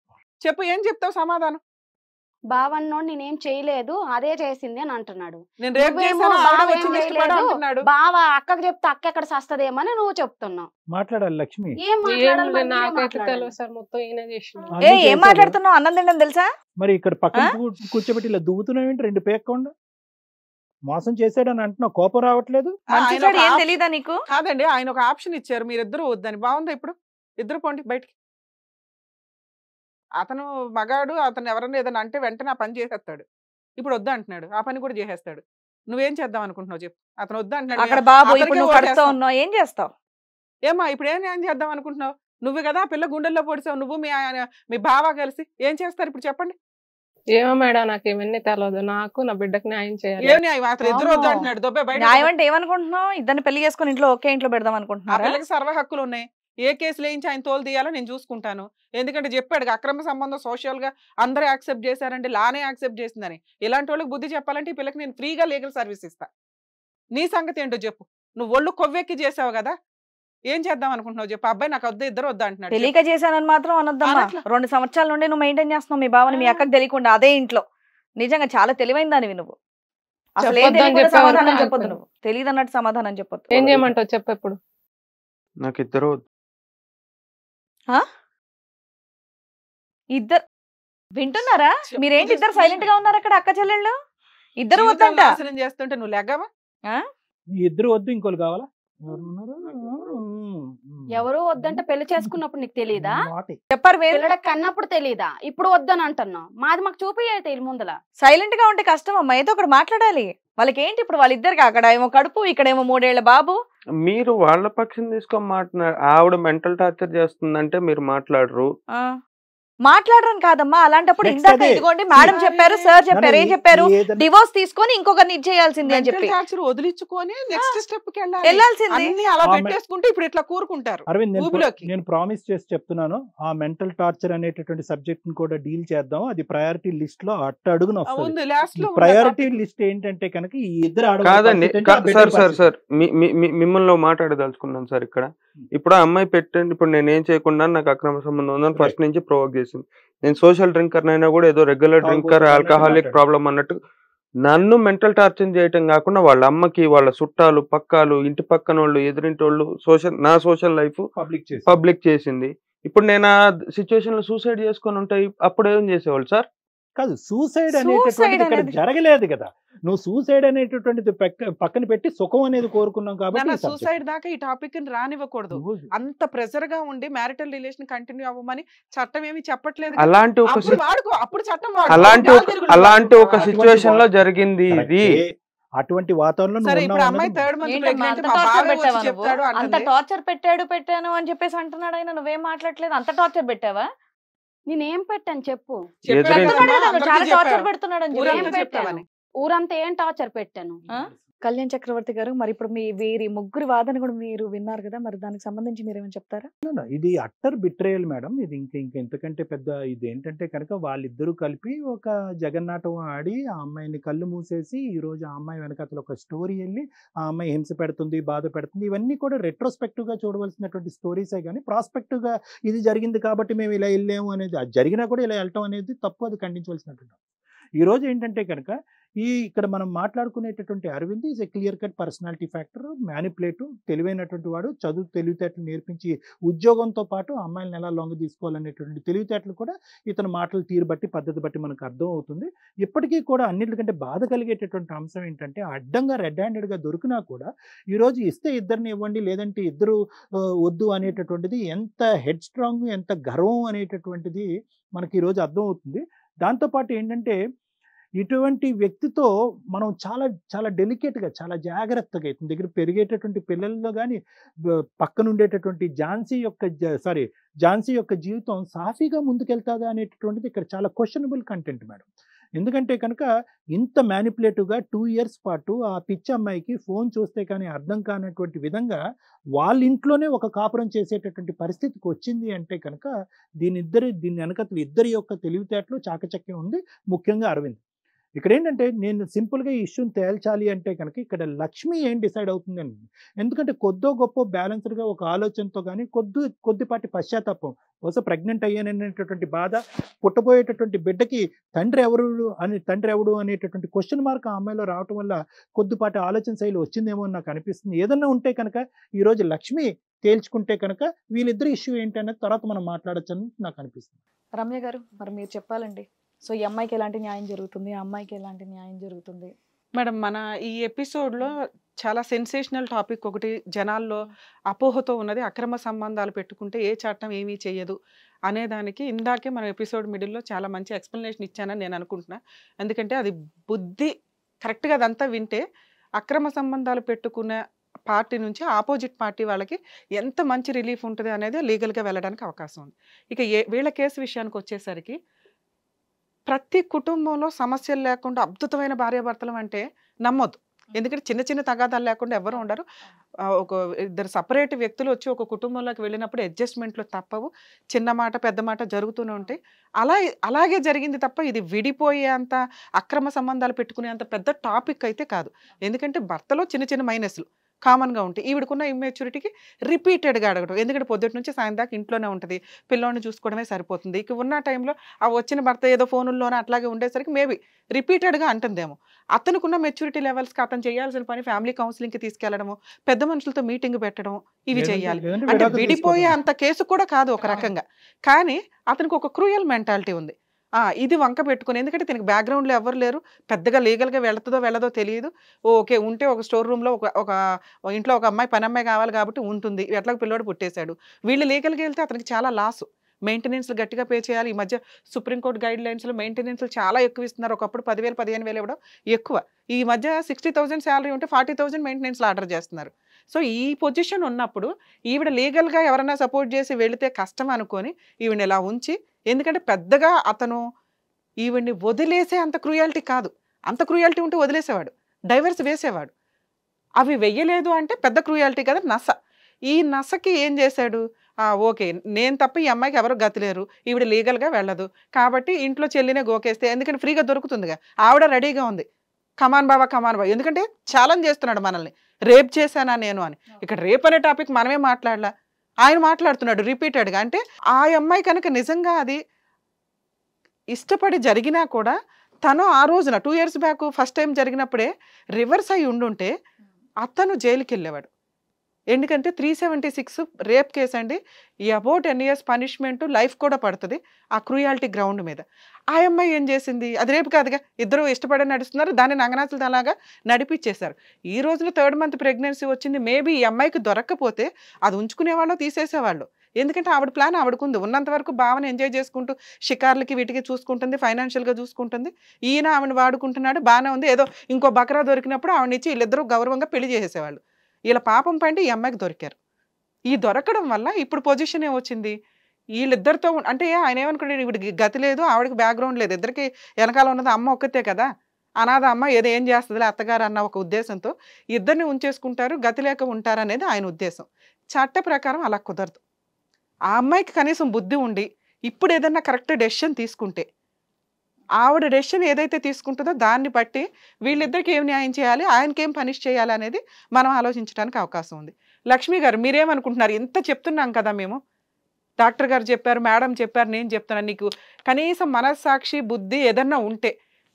[SPEAKER 4] చెప్పు ఏం చెప్తావు సమాధానం
[SPEAKER 3] బావన్నోడు నేనేం చేయలేదు అదే చేసింది అని అంటున్నాడు బావ అక్కకు చెప్తే అక్క ఎక్కడ సస్తదేమని నువ్వు చెప్తున్నావు
[SPEAKER 2] మాట్లాడాలి లక్ష్మి
[SPEAKER 5] ఏం మాట్లాడుతున్నావు
[SPEAKER 2] అన్నం తినడం తెలుసా మరి ఇక్కడ పక్కన కూర్చోబెట్టి ఇలా దువ్వుతున్నావు ఏంటి రెండు పేక్కుండా మోసం అని అంటున్నావు కోపం రావట్లేదు
[SPEAKER 4] తెలీదా నీకు కాదండి ఆయన ఒక ఆప్షన్ ఇచ్చారు మీరిద్దరు వద్దని బాగుందా ఇప్పుడు ఇద్దరు పోండి బయటికి అతను మగాడు అతను ఎవరన్నా ఏదైనా అంటే వెంటనే ఆ పని చేసేస్తాడు ఇప్పుడు వద్దు అంటున్నాడు ఆ పని కూడా చేసేస్తాడు నువ్వేం చేద్దాం అనుకుంటున్నావు చెప్పు అతను వద్దు అంటున్నాడు అక్కడ ఉన్నావు ఏం చేస్తావు ఏమా ఇప్పుడు ఏం ఏం చేద్దాం అనుకుంటున్నావు నువ్వు కదా పిల్ల గుండెల్లో పొడిచావు నువ్వు మీ మీ బావ కలిసి ఏం చేస్తారు ఇప్పుడు చెప్పండి
[SPEAKER 5] ఏమో మేడం నాకు ఇవన్నీ తెలియదు నాకు నా బిడ్డకి న్యాయం చేయాలి ఏం ఇద్దరు
[SPEAKER 4] అంటున్నాడు
[SPEAKER 5] ఏమనుకుంటున్నావు ఇద్దరిని పెళ్లి చేసుకుని ఇంట్లో ఒకే ఇంట్లో పెడదాం అనుకుంటున్నా
[SPEAKER 4] సర్వ హక్కులు ఉన్నాయి ఏ కేసు లేయించి ఆయన తోలు తీయాలో నేను చూసుకుంటాను ఎందుకంటే చెప్పాడు అక్రమ సంబంధం సోషల్గా అందరూ యాక్సెప్ట్ చేశారంటే లానే యాక్సెప్ట్ చేసిందని ఇలాంటి వాళ్ళకి బుద్ధి చెప్పాలంటే ఈ పిల్లకి నేను ఫ్రీగా లీగల్ సర్వీస్ ఇస్తా నీ సంగతి ఏంటో చెప్పు నువ్వు ఒళ్ళు కొవ్వెక్కి చేసావు కదా ఏం చేద్దాం అనుకుంటున్నావు చెప్పు అబ్బాయి నాకు వద్ద ఇద్దరు వద్ద అంటున్నాడు తెలియక చేశానని
[SPEAKER 1] మాత్రం అనొద్దమ్మా రెండు సంవత్సరాల నుండి నువ్వు మెయింటైన్ చేస్తున్నావు మీ భావన మీ అక్కకు తెలియకుండా అదే ఇంట్లో నిజంగా చాలా తెలివైన దానివి నువ్వు
[SPEAKER 4] అసలు సమాధానం చెప్పొద్దు నువ్వు
[SPEAKER 1] తెలియదు అన్నట్టు సమాధానం చెప్పొద్దు ఏం చేయమంటావు చెప్పు ఎప్పుడు నాకు ఇద్దరు ఇద్దరు వింటున్నారా మీరేంటి ఇద్దరు సైలెంట్ గా ఉన్నారు అక్కడ అక్క చెల్లెళ్ళు ఇద్దరు వద్దంటే చేస్తుంటే నువ్వు లెగ్గవా
[SPEAKER 2] ఇద్దరు వద్దు ఇంకోళ్ళు కావాలా
[SPEAKER 3] ఎవరు వద్దంట పెళ్లి చేసుకున్నప్పుడు నీకు తెలియదా చెప్పారు వేరే కన్నప్పుడు తెలియదా ఇప్పుడు వద్దని అంటున్నావు మాది మాకు తెలియ ముందల సైలెంట్
[SPEAKER 1] గా ఉంటే కష్టం అమ్మా ఏదో ఒకటి మాట్లాడాలి వాళ్ళకి ఏంటి ఇప్పుడు వాళ్ళిద్దరికి అక్కడ ఏమో కడుపు ఇక్కడేమో మూడేళ్ల బాబు
[SPEAKER 6] మీరు వాళ్ళ పక్షం తీసుకొని మాట్లాడ ఆవిడ మెంటల్ టార్చర్ చేస్తుందంటే మీరు మాట్లాడరు
[SPEAKER 1] మాట్లాడడం కాదమ్మా అలాంటప్పుడు ఇంకా ఇదిగోండి మేడం
[SPEAKER 6] చెప్పారు సార్ చెప్పారు ఏం చెప్పారు
[SPEAKER 2] డివోర్స్
[SPEAKER 4] తీసుకొని ఇంకొకరిని ఇచ్చేయాల్సింది అని చెప్పి వదిలించుకొని నెక్స్ట్ స్టెప్ వెళ్ళాల్సింది అలా పెట్టేసుకుంటే ఇప్పుడు ఇట్లా కూరుకుంటారు అరవింద్
[SPEAKER 2] నేను ప్రామిస్ చేసి చెప్తున్నాను ఆ మెంటల్ టార్చర్ అనేటటువంటి సబ్జెక్ట్ ని కూడా డీల్ చేద్దాం అది ప్రయారిటీ లిస్ట్ లో అట్ట అడుగున ప్రయారిటీ లిస్ట్ ఏంటంటే కనుక ఈ ఇద్దరు కాదండి సార్ సార్
[SPEAKER 6] సార్ మిమ్మల్ని మాట్లాడదలుచుకున్నాను సార్ ఇక్కడ ఇప్పుడు ఆ అమ్మాయి పెట్టండి ఇప్పుడు నేను ఏం చేయకుండా నాకు అక్రమ సంబంధం ఉందని ఫస్ట్ నుంచి ప్రొవోక్ చేసింది నేను సోషల్ డ్రింకర్ అయినా కూడా ఏదో రెగ్యులర్ డ్రింకర్ ఆల్కహాలిక్ ప్రాబ్లం అన్నట్టు నన్ను మెంటల్ టార్చర్ చేయటం కాకుండా వాళ్ళ అమ్మకి వాళ్ళ చుట్టాలు పక్కాలు ఇంటి పక్కన వాళ్ళు ఎదురింటి వాళ్ళు సోషల్ నా సోషల్ లైఫ్ పబ్లిక్ పబ్లిక్ చేసింది ఇప్పుడు నేను ఆ సిచ్యువేషన్ లో సూసైడ్ చేసుకొని ఉంటాయి అప్పుడు ఏం చేసేవాళ్ళు సార్ కాదు సూసైడ్ అనేటటువంటిది ఇక్కడ జరగలేదు కదా నువ్వు సూసైడ్ అనేటటువంటిది పక్కన పెట్టి
[SPEAKER 2] సుఖం అనేది కోరుకున్నాం కాబట్టి సూసైడ్
[SPEAKER 4] దాకా ఈ టాపిక్ రానివ్వకూడదు అంత ప్రెషర్ గా ఉండి మ్యారిటల్ రిలేషన్ కంటిన్యూ అవ్వమని చట్టం ఏమి చెప్పట్లేదు అలాంటి ఒక అప్పుడు చట్టం అలాంటి
[SPEAKER 2] అలాంటి ఒక సిచ్యువేషన్ లో జరిగింది ఇది అటువంటి
[SPEAKER 1] చెప్తాడు అంత టార్చర్ పెట్టాడు పెట్టాను అని చెప్పేసి అంటున్నాడు ఆయన
[SPEAKER 3] నువ్వేం మాట్లాడలేదు అంత టార్చర్ పెట్టావా నేనేం పెట్టాను చెప్పు
[SPEAKER 1] చాలా టార్చర్ పెడుతున్నాడు
[SPEAKER 3] ఊరంతా ఏం టార్చర్ పెట్టాను కళ్యాణ్ చక్రవర్తి
[SPEAKER 1] గారు మరి ఇప్పుడు మీ వీరి ముగ్గురు వాదన కూడా మీరు విన్నారు కదా మరి దానికి సంబంధించి మీరు ఏమైనా చెప్తారా
[SPEAKER 2] ఇది అట్టర్ బిట్రేయల్ మేడం ఇది ఇంక ఇంక ఎంతకంటే పెద్ద ఇది ఏంటంటే కనుక వాళ్ళిద్దరూ కలిపి ఒక జగన్నాటం ఆడి ఆ అమ్మాయిని కళ్ళు మూసేసి ఈ రోజు ఆ అమ్మాయి వెనక ఒక స్టోరీ వెళ్ళి ఆ అమ్మాయి హింస పెడుతుంది బాధ పెడుతుంది ఇవన్నీ కూడా రెట్రోస్పెక్టివ్ గా చూడవలసినటువంటి స్టోరీసే కానీ ప్రాస్పెక్టివ్ గా ఇది జరిగింది కాబట్టి మేము ఇలా వెళ్ళాము అనేది జరిగినా కూడా ఇలా వెళ్ళటం అనేది తప్పు అది ఖండించవలసినటువంటి ఈరోజు ఏంటంటే కనుక ఈ ఇక్కడ మనం మాట్లాడుకునేటటువంటి Arvind is a clear cut personality factor manipulative తెలివైనటువంటి వాడు చదువు తెలివితేటలు నేర్పించి ఉద్యోగంతో పాటు అమ్మాయిలను ఎలా లొంగ తీసుకోవాలనేటువంటి తెలివితేటలు కూడా ఇతని మాటలు తీరు బట్టి పద్ధతి బట్టి మనకు అర్థం అవుతుంది ఇప్పటికీ కూడా అన్నింటికంటే బాధ కలిగేటటువంటి అంశం ఏంటంటే అడ్డంగా రెడ్ హ్యాండెడ్గా దొరికినా కూడా ఈరోజు ఇస్తే ఇద్దరిని ఇవ్వండి లేదంటే ఇద్దరు వద్దు అనేటటువంటిది ఎంత హెడ్ స్ట్రాంగ్ ఎంత గర్వం అనేటటువంటిది మనకి ఈరోజు అర్థం అవుతుంది దాంతోపాటు ఏంటంటే ఇటువంటి వ్యక్తితో మనం చాలా చాలా డెలికేట్గా చాలా జాగ్రత్తగా ఇతని దగ్గర పెరిగేటటువంటి పిల్లల్లో కానీ పక్కన ఉండేటటువంటి ఝాన్సీ యొక్క సారీ ఝాన్సీ యొక్క జీవితం సాఫీగా ముందుకెళ్తాదా అనేటటువంటిది ఇక్కడ చాలా క్వశ్చనబుల్ కంటెంట్ మేడం ఎందుకంటే కనుక ఇంత మ్యానిపులేటివ్గా టూ ఇయర్స్ పాటు ఆ పిచ్చి అమ్మాయికి ఫోన్ చూస్తే కానీ అర్థం కానటువంటి విధంగా వాళ్ళ ఇంట్లోనే ఒక కాపురం చేసేటటువంటి పరిస్థితికి వచ్చింది అంటే కనుక దీని ఇద్దరి దీని వెనకతలు ఇద్దరి యొక్క తెలివితేటలు చాకచక్యం ఉంది ముఖ్యంగా అరవింద్ ఇక్కడ ఏంటంటే నేను సింపుల్గా ఈ ఇష్యూని తేల్చాలి అంటే కనుక ఇక్కడ లక్ష్మి ఏం డిసైడ్ అని ఎందుకంటే కొద్దో గొప్ప బ్యాలెన్స్డ్గా ఒక ఆలోచనతో కానీ కొద్ది కొద్దిపాటి పశ్చాత్తాపం బహుశా ప్రెగ్నెంట్ అయ్యాననేటటువంటి బాధ పుట్టబోయేటటువంటి బిడ్డకి తండ్రి ఎవరు అని తండ్రి ఎవడు అనేటటువంటి క్వశ్చన్ మార్క్ ఆ అమ్మాయిలో రావటం వల్ల కొద్దిపాటి ఆలోచన శైలి వచ్చిందేమో అని నాకు అనిపిస్తుంది ఏదన్నా ఉంటే కనుక ఈరోజు లక్ష్మి తేల్చుకుంటే కనుక వీళ్ళిద్దరు ఇష్యూ ఏంటి
[SPEAKER 4] అనేది తర్వాత మనం మాట్లాడచ్చు నాకు అనిపిస్తుంది
[SPEAKER 1] రమ్య గారు మరి మీరు చెప్పాలండి సో ఈ అమ్మాయికి ఎలాంటి న్యాయం జరుగుతుంది ఆ అమ్మాయికి ఎలాంటి న్యాయం జరుగుతుంది
[SPEAKER 4] మేడం మన ఈ ఎపిసోడ్లో చాలా సెన్సేషనల్ టాపిక్ ఒకటి జనాల్లో అపోహతో ఉన్నది అక్రమ సంబంధాలు పెట్టుకుంటే ఏ చట్టం ఏమీ చేయదు అనేదానికి ఇందాకే మనం ఎపిసోడ్ మిడిల్లో చాలా మంచి ఎక్స్ప్లెనేషన్ ఇచ్చానని నేను అనుకుంటున్నా ఎందుకంటే అది బుద్ధి కరెక్ట్గా అదంతా వింటే అక్రమ సంబంధాలు పెట్టుకున్న పార్టీ నుంచి ఆపోజిట్ పార్టీ వాళ్ళకి ఎంత మంచి రిలీఫ్ ఉంటుంది అనేది లీగల్గా వెళ్ళడానికి అవకాశం ఉంది ఇక ఏ వీళ్ళ కేసు విషయానికి వచ్చేసరికి ప్రతి కుటుంబంలో సమస్యలు లేకుండా అద్భుతమైన భార్యాభర్తలు అంటే నమ్మొద్దు ఎందుకంటే చిన్న చిన్న తగాదాలు లేకుండా ఎవరు ఉండరు ఒక ఇద్దరు సపరేట్ వ్యక్తులు వచ్చి ఒక కుటుంబంలోకి వెళ్ళినప్పుడు అడ్జస్ట్మెంట్లు తప్పవు చిన్న మాట పెద్ద మాట జరుగుతూనే ఉంటాయి అలా అలాగే జరిగింది తప్ప ఇది విడిపోయేంత అక్రమ సంబంధాలు పెట్టుకునేంత పెద్ద టాపిక్ అయితే కాదు ఎందుకంటే భర్తలో చిన్న చిన్న మైనస్లు కామన్గా ఉంటాయి ఈవిడకున్న ఇమ్మెచ్యూరిటీకి రిపీటెడ్గా అడగడం ఎందుకంటే పొద్దుటి నుంచి సాయం దాకా ఇంట్లోనే ఉంటుంది పిల్లోని చూసుకోవడమే సరిపోతుంది ఇక ఉన్న టైంలో ఆ వచ్చిన భర్త ఏదో ఫోనుల్లోనే అట్లాగే ఉండేసరికి మేబీ రిపీటెడ్గా అంటుందేమో అతనుకున్న మెచ్యూరిటీ లెవెల్స్కి అతను చేయాల్సిన పని ఫ్యామిలీ కౌన్సిలింగ్కి తీసుకెళ్లడము పెద్ద మనుషులతో మీటింగ్ పెట్టడం ఇవి చేయాలి అంటే విడిపోయే అంత కేసు కూడా కాదు ఒక రకంగా కానీ అతనికి ఒక క్రూయల్ మెంటాలిటీ ఉంది ఇది వంక పెట్టుకుని ఎందుకంటే దీనికి బ్యాక్గ్రౌండ్లో ఎవరు లేరు పెద్దగా లీగల్గా వెళుతుందో వెళ్ళదో తెలియదు ఓకే ఉంటే ఒక స్టోర్ రూమ్లో ఒక ఒక ఇంట్లో ఒక అమ్మాయి పని అమ్మాయి కావాలి కాబట్టి ఉంటుంది ఎట్లా పిల్లోడు పుట్టేశాడు వీళ్ళు లీగల్గా వెళ్తే అతనికి చాలా లాసు మెయింటెనెన్స్లు గట్టిగా పే చేయాలి ఈ మధ్య సుప్రీంకోర్టు గైడ్ లైన్స్లో మెయింటెనెన్స్లు చాలా ఎక్కువ ఇస్తున్నారు ఒకప్పుడు పదివేలు పదిహేను వేలు ఇవ్వడం ఎక్కువ ఈ మధ్య సిక్స్టీ థౌసండ్ శాలరీ ఉంటే ఫార్టీ థౌసండ్ మెయింటెనెన్స్లు ఆర్డర్ చేస్తున్నారు సో ఈ పొజిషన్ ఉన్నప్పుడు ఈవిడ లీగల్గా ఎవరైనా సపోర్ట్ చేసి వెళితే కష్టం అనుకొని ఈవిడ ఇలా ఉంచి ఎందుకంటే పెద్దగా అతను ఈవిడ్ని వదిలేసే అంత క్రుయాలిటీ కాదు అంత క్రుయాలిటీ ఉంటే వదిలేసేవాడు డైవర్స్ వేసేవాడు అవి వెయ్యలేదు అంటే పెద్ద క్రుయాలిటీ కదా నస ఈ నసకి ఏం చేశాడు ఓకే నేను తప్ప ఈ అమ్మాయికి ఎవరు గతిలేరు ఈవిడ లీగల్గా వెళ్ళదు కాబట్టి ఇంట్లో చెల్లినే గోకేస్తే ఎందుకంటే ఫ్రీగా దొరుకుతుందిగా ఆవిడ రెడీగా ఉంది కమాన్ బాబా కమాన్ బాబా ఎందుకంటే ఛాలెంజ్ చేస్తున్నాడు మనల్ని రేప్ చేశానా నేను అని ఇక్కడ రేప్ అనే టాపిక్ మనమే మాట్లాడలా ఆయన మాట్లాడుతున్నాడు రిపీటెడ్గా అంటే ఆ అమ్మాయి కనుక నిజంగా అది ఇష్టపడి జరిగినా కూడా తను ఆ రోజున two years back first time జరిగినప్పుడే రివర్స్ అయి ఉండుంటే అతను జైలుకి వెళ్ళేవాడు ఎందుకంటే three seventy six rape case అండి ఈ above ten years punishment life కూడా పడుతుంది ఆ క్రూయాలిటీ గ్రౌండ్ మీద ఆ అమ్మాయి ఏం చేసింది అది రేపు కాదుగా ఇద్దరు ఇష్టపడే నడుస్తున్నారు దాన్ని నంగనాథులు అలాగా నడిపించేశారు ఈ రోజున థర్డ్ మంత్ ప్రెగ్నెన్సీ వచ్చింది మేబీ ఈ అమ్మాయికి దొరక్కపోతే అది ఉంచుకునేవాళ్ళు తీసేసేవాళ్ళు ఎందుకంటే ఆవిడ ప్లాన్ ఆవిడకుంది ఉన్నంత వరకు భావన ఎంజాయ్ చేసుకుంటూ షికార్లకి వీటికి చూసుకుంటుంది ఫైనాన్షియల్గా చూసుకుంటుంది ఈయన ఆవిడ వాడుకుంటున్నాడు బాగానే ఉంది ఏదో ఇంకో బకరా దొరికినప్పుడు ఆవిడనిచ్చి వీళ్ళిద్దరూ గౌరవంగా పెళ్లి చేసేసేవాళ్ళు వీళ్ళ పాపం పండి ఈ అమ్మాయికి దొరికారు ఈ దొరకడం వల్ల ఇప్పుడు పొజిషన్ ఏమొచ్చింది వీళ్ళిద్దరితో అంటే ఆయన ఏమనుకున్నాడు ఇప్పుడు గతి లేదు ఆవిడకి బ్యాక్గ్రౌండ్ లేదు ఇద్దరికి వెనకాల ఉన్నది అమ్మ ఒక్కతే కదా అనాథ అమ్మ ఏదో ఏం చేస్తుందిలే అత్తగారు అన్న ఒక ఉద్దేశంతో ఇద్దరిని ఉంచేసుకుంటారు గతి లేక ఉంటారనేది ఆయన ఉద్దేశం చట్ట ప్రకారం అలా కుదరదు ఆ అమ్మాయికి కనీసం బుద్ధి ఉండి ఇప్పుడు ఏదన్నా కరెక్ట్ డెసిషన్ తీసుకుంటే ఆవిడ డెసిషన్ ఏదైతే తీసుకుంటుందో దాన్ని బట్టి వీళ్ళిద్దరికి ఏం న్యాయం చేయాలి ఆయనకేం పనిష్ చేయాలి అనేది మనం ఆలోచించడానికి అవకాశం ఉంది లక్ష్మి గారు మీరేమనుకుంటున్నారు ఎంత చెప్తున్నాం కదా మేము డాక్టర్ గారు చెప్పారు మేడం చెప్పారు నేను చెప్తున్నాను నీకు కనీసం మనస్సాక్షి బుద్ధి ఏదన్నా ఉంటే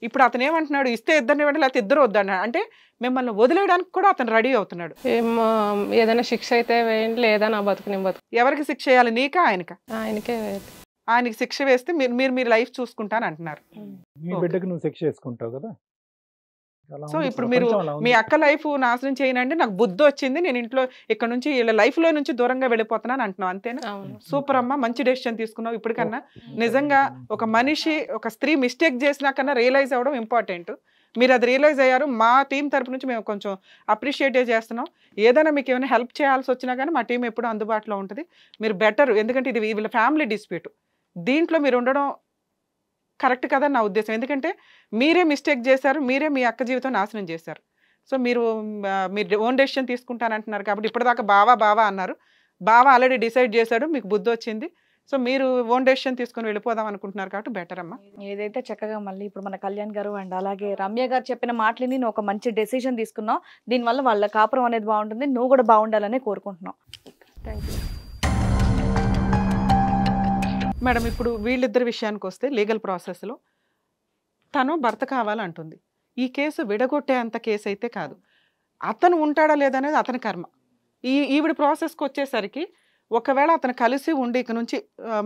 [SPEAKER 4] ఇప్పుడు అతను ఏమంటున్నాడు ఇస్తే ఇద్దరిని ఇవ్వండి లేకపోతే ఇద్దరు వద్దన్నాడు అంటే మిమ్మల్ని వదిలేయడానికి కూడా అతను రెడీ అవుతున్నాడు
[SPEAKER 5] ఏదైనా శిక్ష అయితే వేయండి లేదా నా బతుకుని బతుకు ఎవరికి శిక్ష చేయాలి నీకా ఆయనకా
[SPEAKER 4] ఆయనకే ఆయనకి శిక్ష వేస్తే మీరు మీరు మీరు లైఫ్ చూసుకుంటాను అంటున్నారు
[SPEAKER 2] బిడ్డకి నువ్వు శిక్ష కదా
[SPEAKER 4] సో ఇప్పుడు మీరు మీ అక్క లైఫ్ నాశనం చేయనండి నాకు బుద్ధి వచ్చింది నేను ఇంట్లో ఇక్కడ నుంచి వీళ్ళ లైఫ్ లో నుంచి దూరంగా వెళ్ళిపోతున్నాను అంటున్నావు అంతేనా సూపర్ అమ్మ మంచి డెసిషన్ తీసుకున్నావు ఇప్పటికన్నా నిజంగా ఒక మనిషి ఒక స్త్రీ మిస్టేక్ చేసినాకన్నా రియలైజ్ అవ్వడం ఇంపార్టెంట్ మీరు అది రియలైజ్ అయ్యారు మా టీం తరపు నుంచి మేము కొంచెం అప్రిషియేట్ చేస్తున్నాం ఏదైనా మీకు ఏమైనా హెల్ప్ చేయాల్సి వచ్చినా కానీ మా టీం ఎప్పుడు అందుబాటులో ఉంటుంది మీరు బెటర్ ఎందుకంటే ఇది వీళ్ళ ఫ్యామిలీ డిస్ప్యూట్ దీంట్లో మీరు ఉండడం కరెక్ట్ కదా నా ఉద్దేశం ఎందుకంటే మీరే మిస్టేక్ చేశారు మీరే మీ అక్క జీవితం నాశనం చేశారు సో మీరు మీరు ఓన్ డెసిషన్ తీసుకుంటానంటున్నారు కాబట్టి ఇప్పటిదాకా బావా బావా అన్నారు బావా ఆల్రెడీ డిసైడ్ చేశాడు మీకు బుద్ధి వచ్చింది సో మీరు ఓన్ డెసిషన్ తీసుకుని వెళ్ళిపోదాం అనుకుంటున్నారు కాబట్టి బెటర్ అమ్మా
[SPEAKER 1] ఏదైతే చక్కగా మళ్ళీ ఇప్పుడు మన కళ్యాణ్ గారు అండ్ అలాగే రమ్య గారు చెప్పిన మాటలు నేను ఒక మంచి డెసిషన్ తీసుకున్నావు దీనివల్ల వాళ్ళ కాపురం అనేది బాగుంటుంది నువ్వు కూడా బాగుండాలని కోరుకుంటున్నావు థ్యాంక్ యూ
[SPEAKER 4] మేడం ఇప్పుడు వీళ్ళిద్దరి విషయానికి వస్తే లీగల్ ప్రాసెస్లో తను భర్త కావాలంటుంది ఈ కేసు విడగొట్టే అంత కేసు అయితే కాదు అతను ఉంటాడా లేదనేది అతని కర్మ ఈ ఈవిడ ప్రాసెస్కి వచ్చేసరికి ఒకవేళ అతను కలిసి ఉండి ఇక నుంచి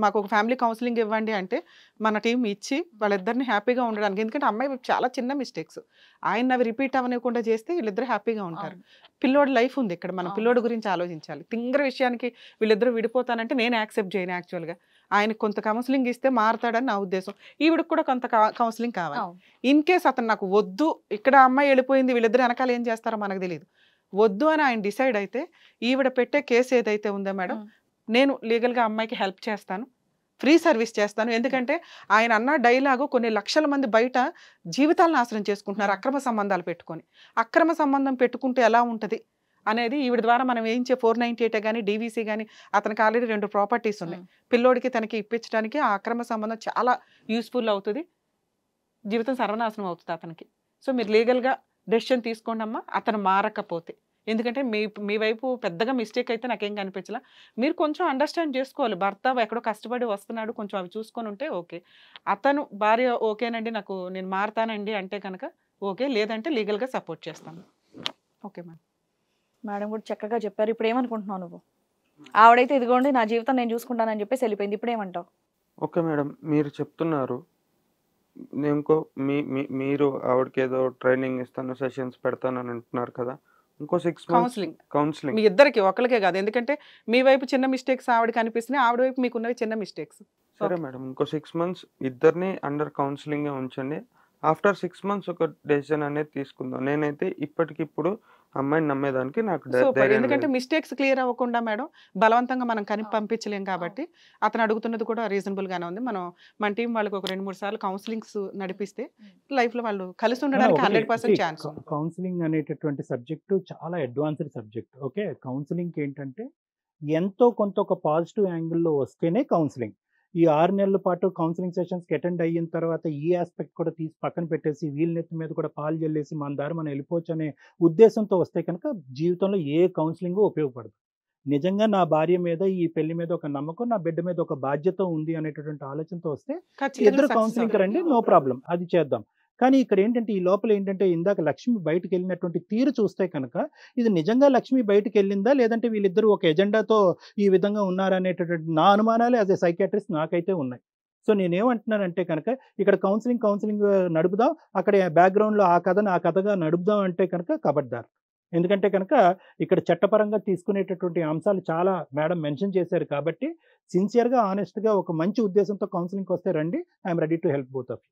[SPEAKER 4] మాకు ఒక ఫ్యామిలీ కౌన్సిలింగ్ ఇవ్వండి అంటే మన టీం ఇచ్చి వాళ్ళిద్దరిని హ్యాపీగా ఉండడానికి ఎందుకంటే అమ్మాయి చాలా చిన్న మిస్టేక్స్ ఆయన అవి రిపీట్ అవ్వనివ్వకుండా చేస్తే వీళ్ళిద్దరు హ్యాపీగా ఉంటారు పిల్లోడి లైఫ్ ఉంది ఇక్కడ మనం పిల్లోడి గురించి ఆలోచించాలి తింగర విషయానికి వీళ్ళిద్దరు విడిపోతానంటే నేను యాక్సెప్ట్ చేయను యాక్చువల్గా ఆయన కొంత కౌన్సిలింగ్ ఇస్తే మారతాడని నా ఉద్దేశం ఈవిడకి కూడా కొంత కౌన్సిలింగ్ కావాలి ఇన్ కేస్ అతను నాకు వద్దు ఇక్కడ అమ్మాయి వెళ్ళిపోయింది వీళ్ళిద్దరు వెనకాల ఏం చేస్తారో మనకు తెలియదు వద్దు అని ఆయన డిసైడ్ అయితే ఈవిడ పెట్టే కేసు ఏదైతే ఉందో మేడం నేను లీగల్గా అమ్మాయికి హెల్ప్ చేస్తాను ఫ్రీ సర్వీస్ చేస్తాను ఎందుకంటే ఆయన అన్న డైలాగు కొన్ని లక్షల మంది బయట జీవితాలను నాశనం చేసుకుంటున్నారు అక్రమ సంబంధాలు పెట్టుకొని అక్రమ సంబంధం పెట్టుకుంటే ఎలా ఉంటుంది అనేది వీడి ద్వారా మనం వేయించే ఫోర్ నైన్టీ ఎయిట్ కానీ డీవీసీ కానీ అతనికి ఆల్రెడీ రెండు ప్రాపర్టీస్ ఉన్నాయి పిల్లోడికి తనకి ఇప్పించడానికి ఆ అక్రమ సంబంధం చాలా యూస్ఫుల్ అవుతుంది జీవితం సర్వనాశనం అవుతుంది అతనికి సో మీరు లీగల్గా డెసిషన్ తీసుకోండి అమ్మా అతను మారకపోతే ఎందుకంటే మీ మీ వైపు పెద్దగా మిస్టేక్ అయితే నాకేం కనిపించలా మీరు కొంచెం అండర్స్టాండ్ చేసుకోవాలి భర్త ఎక్కడో కష్టపడి వస్తున్నాడు కొంచెం అవి చూసుకొని ఉంటే ఓకే అతను భార్య ఓకేనండి నాకు నేను మారతానండి అంటే కనుక ఓకే లేదంటే లీగల్గా సపోర్ట్ చేస్తాను ఓకే మ్యామ్
[SPEAKER 1] మేడం కూడా చక్కగా చెప్పారు ఇప్పుడు ఏమనుకుంటున్నావు నువ్వు ఆవిడైతే ఇదిగోండి నా జీవితం నేను చూసుకుంటానని చెప్పేసి వెళ్ళిపోయింది ఇప్పుడు ఏమంటావు
[SPEAKER 6] ఓకే మేడం మీరు చెప్తున్నారు ఇంకో మీ మీరు ఆవిడకి ఏదో ట్రైనింగ్ ఇస్తాను సెషన్స్ పెడతాను అని అంటున్నారు కదా ఇంకో సిక్స్ కౌన్సిలింగ్ కౌన్సిలింగ్ మీ
[SPEAKER 4] ఇద్దరికి ఒకరికే కాదు ఎందుకంటే మీ వైపు చిన్న మిస్టేక్స్ ఆవిడకి అనిపిస్తున్నాయి ఆవిడ వైపు మీకున్నవి చిన్న మిస్టేక్స్
[SPEAKER 6] సరే మేడం ఇంకో సిక్స్ మంత్స్ ఇద్దరిని అండర్ కౌన్సిలింగ్ ఉంచండి ఆఫ్టర్ సిక్స్ మంత్స్ ఒక డెసిషన్ అనేది తీసుకుందాం నేనైతే ఇప్పటికిప్పుడు అమ్మాయిని నమ్మేదానికి నాకు ఎందుకంటే
[SPEAKER 4] మిస్టేక్స్ క్లియర్ అవ్వకుండా మేడం బలవంతంగా మనం కని పంపించలేం కాబట్టి అతను అడుగుతున్నది కూడా రీజనబుల్ గానే ఉంది మనం మన టీం వాళ్ళకి ఒక రెండు మూడు సార్లు కౌన్సిలింగ్స్ నడిపిస్తే లైఫ్ లో వాళ్ళు కలిసి ఉండడానికి హండ్రెడ్ పర్సెంట్ ఛాన్స్
[SPEAKER 2] కౌన్సిలింగ్ అనేటటువంటి సబ్జెక్టు చాలా అడ్వాన్స్డ్ సబ్జెక్ట్ ఓకే కౌన్సిలింగ్ ఏంటంటే ఎంతో కొంత ఒక పాజిటివ్ యాంగిల్లో వస్తేనే కౌన్సిలింగ్ ఈ ఆరు నెలల పాటు కౌన్సిలింగ్ సెషన్స్కి అటెండ్ అయిన తర్వాత ఈ ఆస్పెక్ట్ కూడా తీసి పక్కన పెట్టేసి వీళ్ళ నెత్తి మీద కూడా పాలు చెల్లేసి మన దారి మనం వెళ్ళిపోవచ్చు అనే ఉద్దేశంతో వస్తే కనుక జీవితంలో ఏ కౌన్సిలింగ్ ఉపయోగపడదు నిజంగా నా భార్య మీద ఈ పెళ్లి మీద ఒక నమ్మకం నా బిడ్డ మీద ఒక బాధ్యత ఉంది అనేటటువంటి ఆలోచనతో వస్తే ఇద్దరు కౌన్సిలింగ్ రండి నో ప్రాబ్లం అది చేద్దాం కానీ ఇక్కడ ఏంటంటే ఈ లోపల ఏంటంటే ఇందాక లక్ష్మి బయటకు వెళ్ళినటువంటి తీరు చూస్తే కనుక ఇది నిజంగా లక్ష్మి బయటకు వెళ్ళిందా లేదంటే వీళ్ళిద్దరూ ఒక ఎజెండాతో ఈ విధంగా ఉన్నారనేటటువంటి నా అనుమానాలు యాజ్ ఏ సైకాట్రిస్ట్ నాకైతే ఉన్నాయి సో నేనేమంటున్నానంటే కనుక ఇక్కడ కౌన్సిలింగ్ కౌన్సిలింగ్ నడుపుదాం అక్కడ బ్యాక్గ్రౌండ్లో ఆ కథను ఆ కథగా నడుపుదాం అంటే కనుక కబడ్డారు ఎందుకంటే కనుక ఇక్కడ చట్టపరంగా తీసుకునేటటువంటి అంశాలు చాలా మేడం మెన్షన్ చేశారు కాబట్టి సిన్సియర్గా ఆనెస్ట్గా ఒక మంచి ఉద్దేశంతో కౌన్సిలింగ్కి వస్తే రండి I'm ready to help both of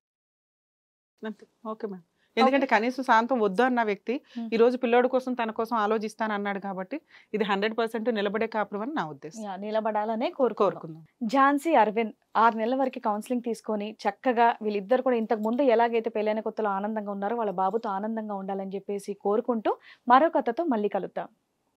[SPEAKER 4] okay ma'am ఎందుకంటే కనీసం శాంతం వద్దు అన్న వ్యక్తి ఈ రోజు పిల్లోడు కోసం తన కోసం ఆలోచిస్తాను అన్నాడు కాబట్టి ఇది హండ్రెడ్ పర్సెంట్ నిలబడే కాపురం అని నా ఉద్దేశం నిలబడాలనే కోరుకోరుకుంది
[SPEAKER 1] ఝాన్సీ అరవింద్ ఆరు నెలల వరకు కౌన్సిలింగ్ తీసుకొని చక్కగా వీళ్ళిద్దరు కూడా ఇంతకు ముందు ఎలాగైతే పెళ్ళైన కొత్తలో ఆనందంగా ఉన్నారో వాళ్ళ బాబుతో ఆనందంగా ఉండాలని చెప్పేసి కోరుకుంటూ మరో కథతో మళ్ళీ కలుద్దాం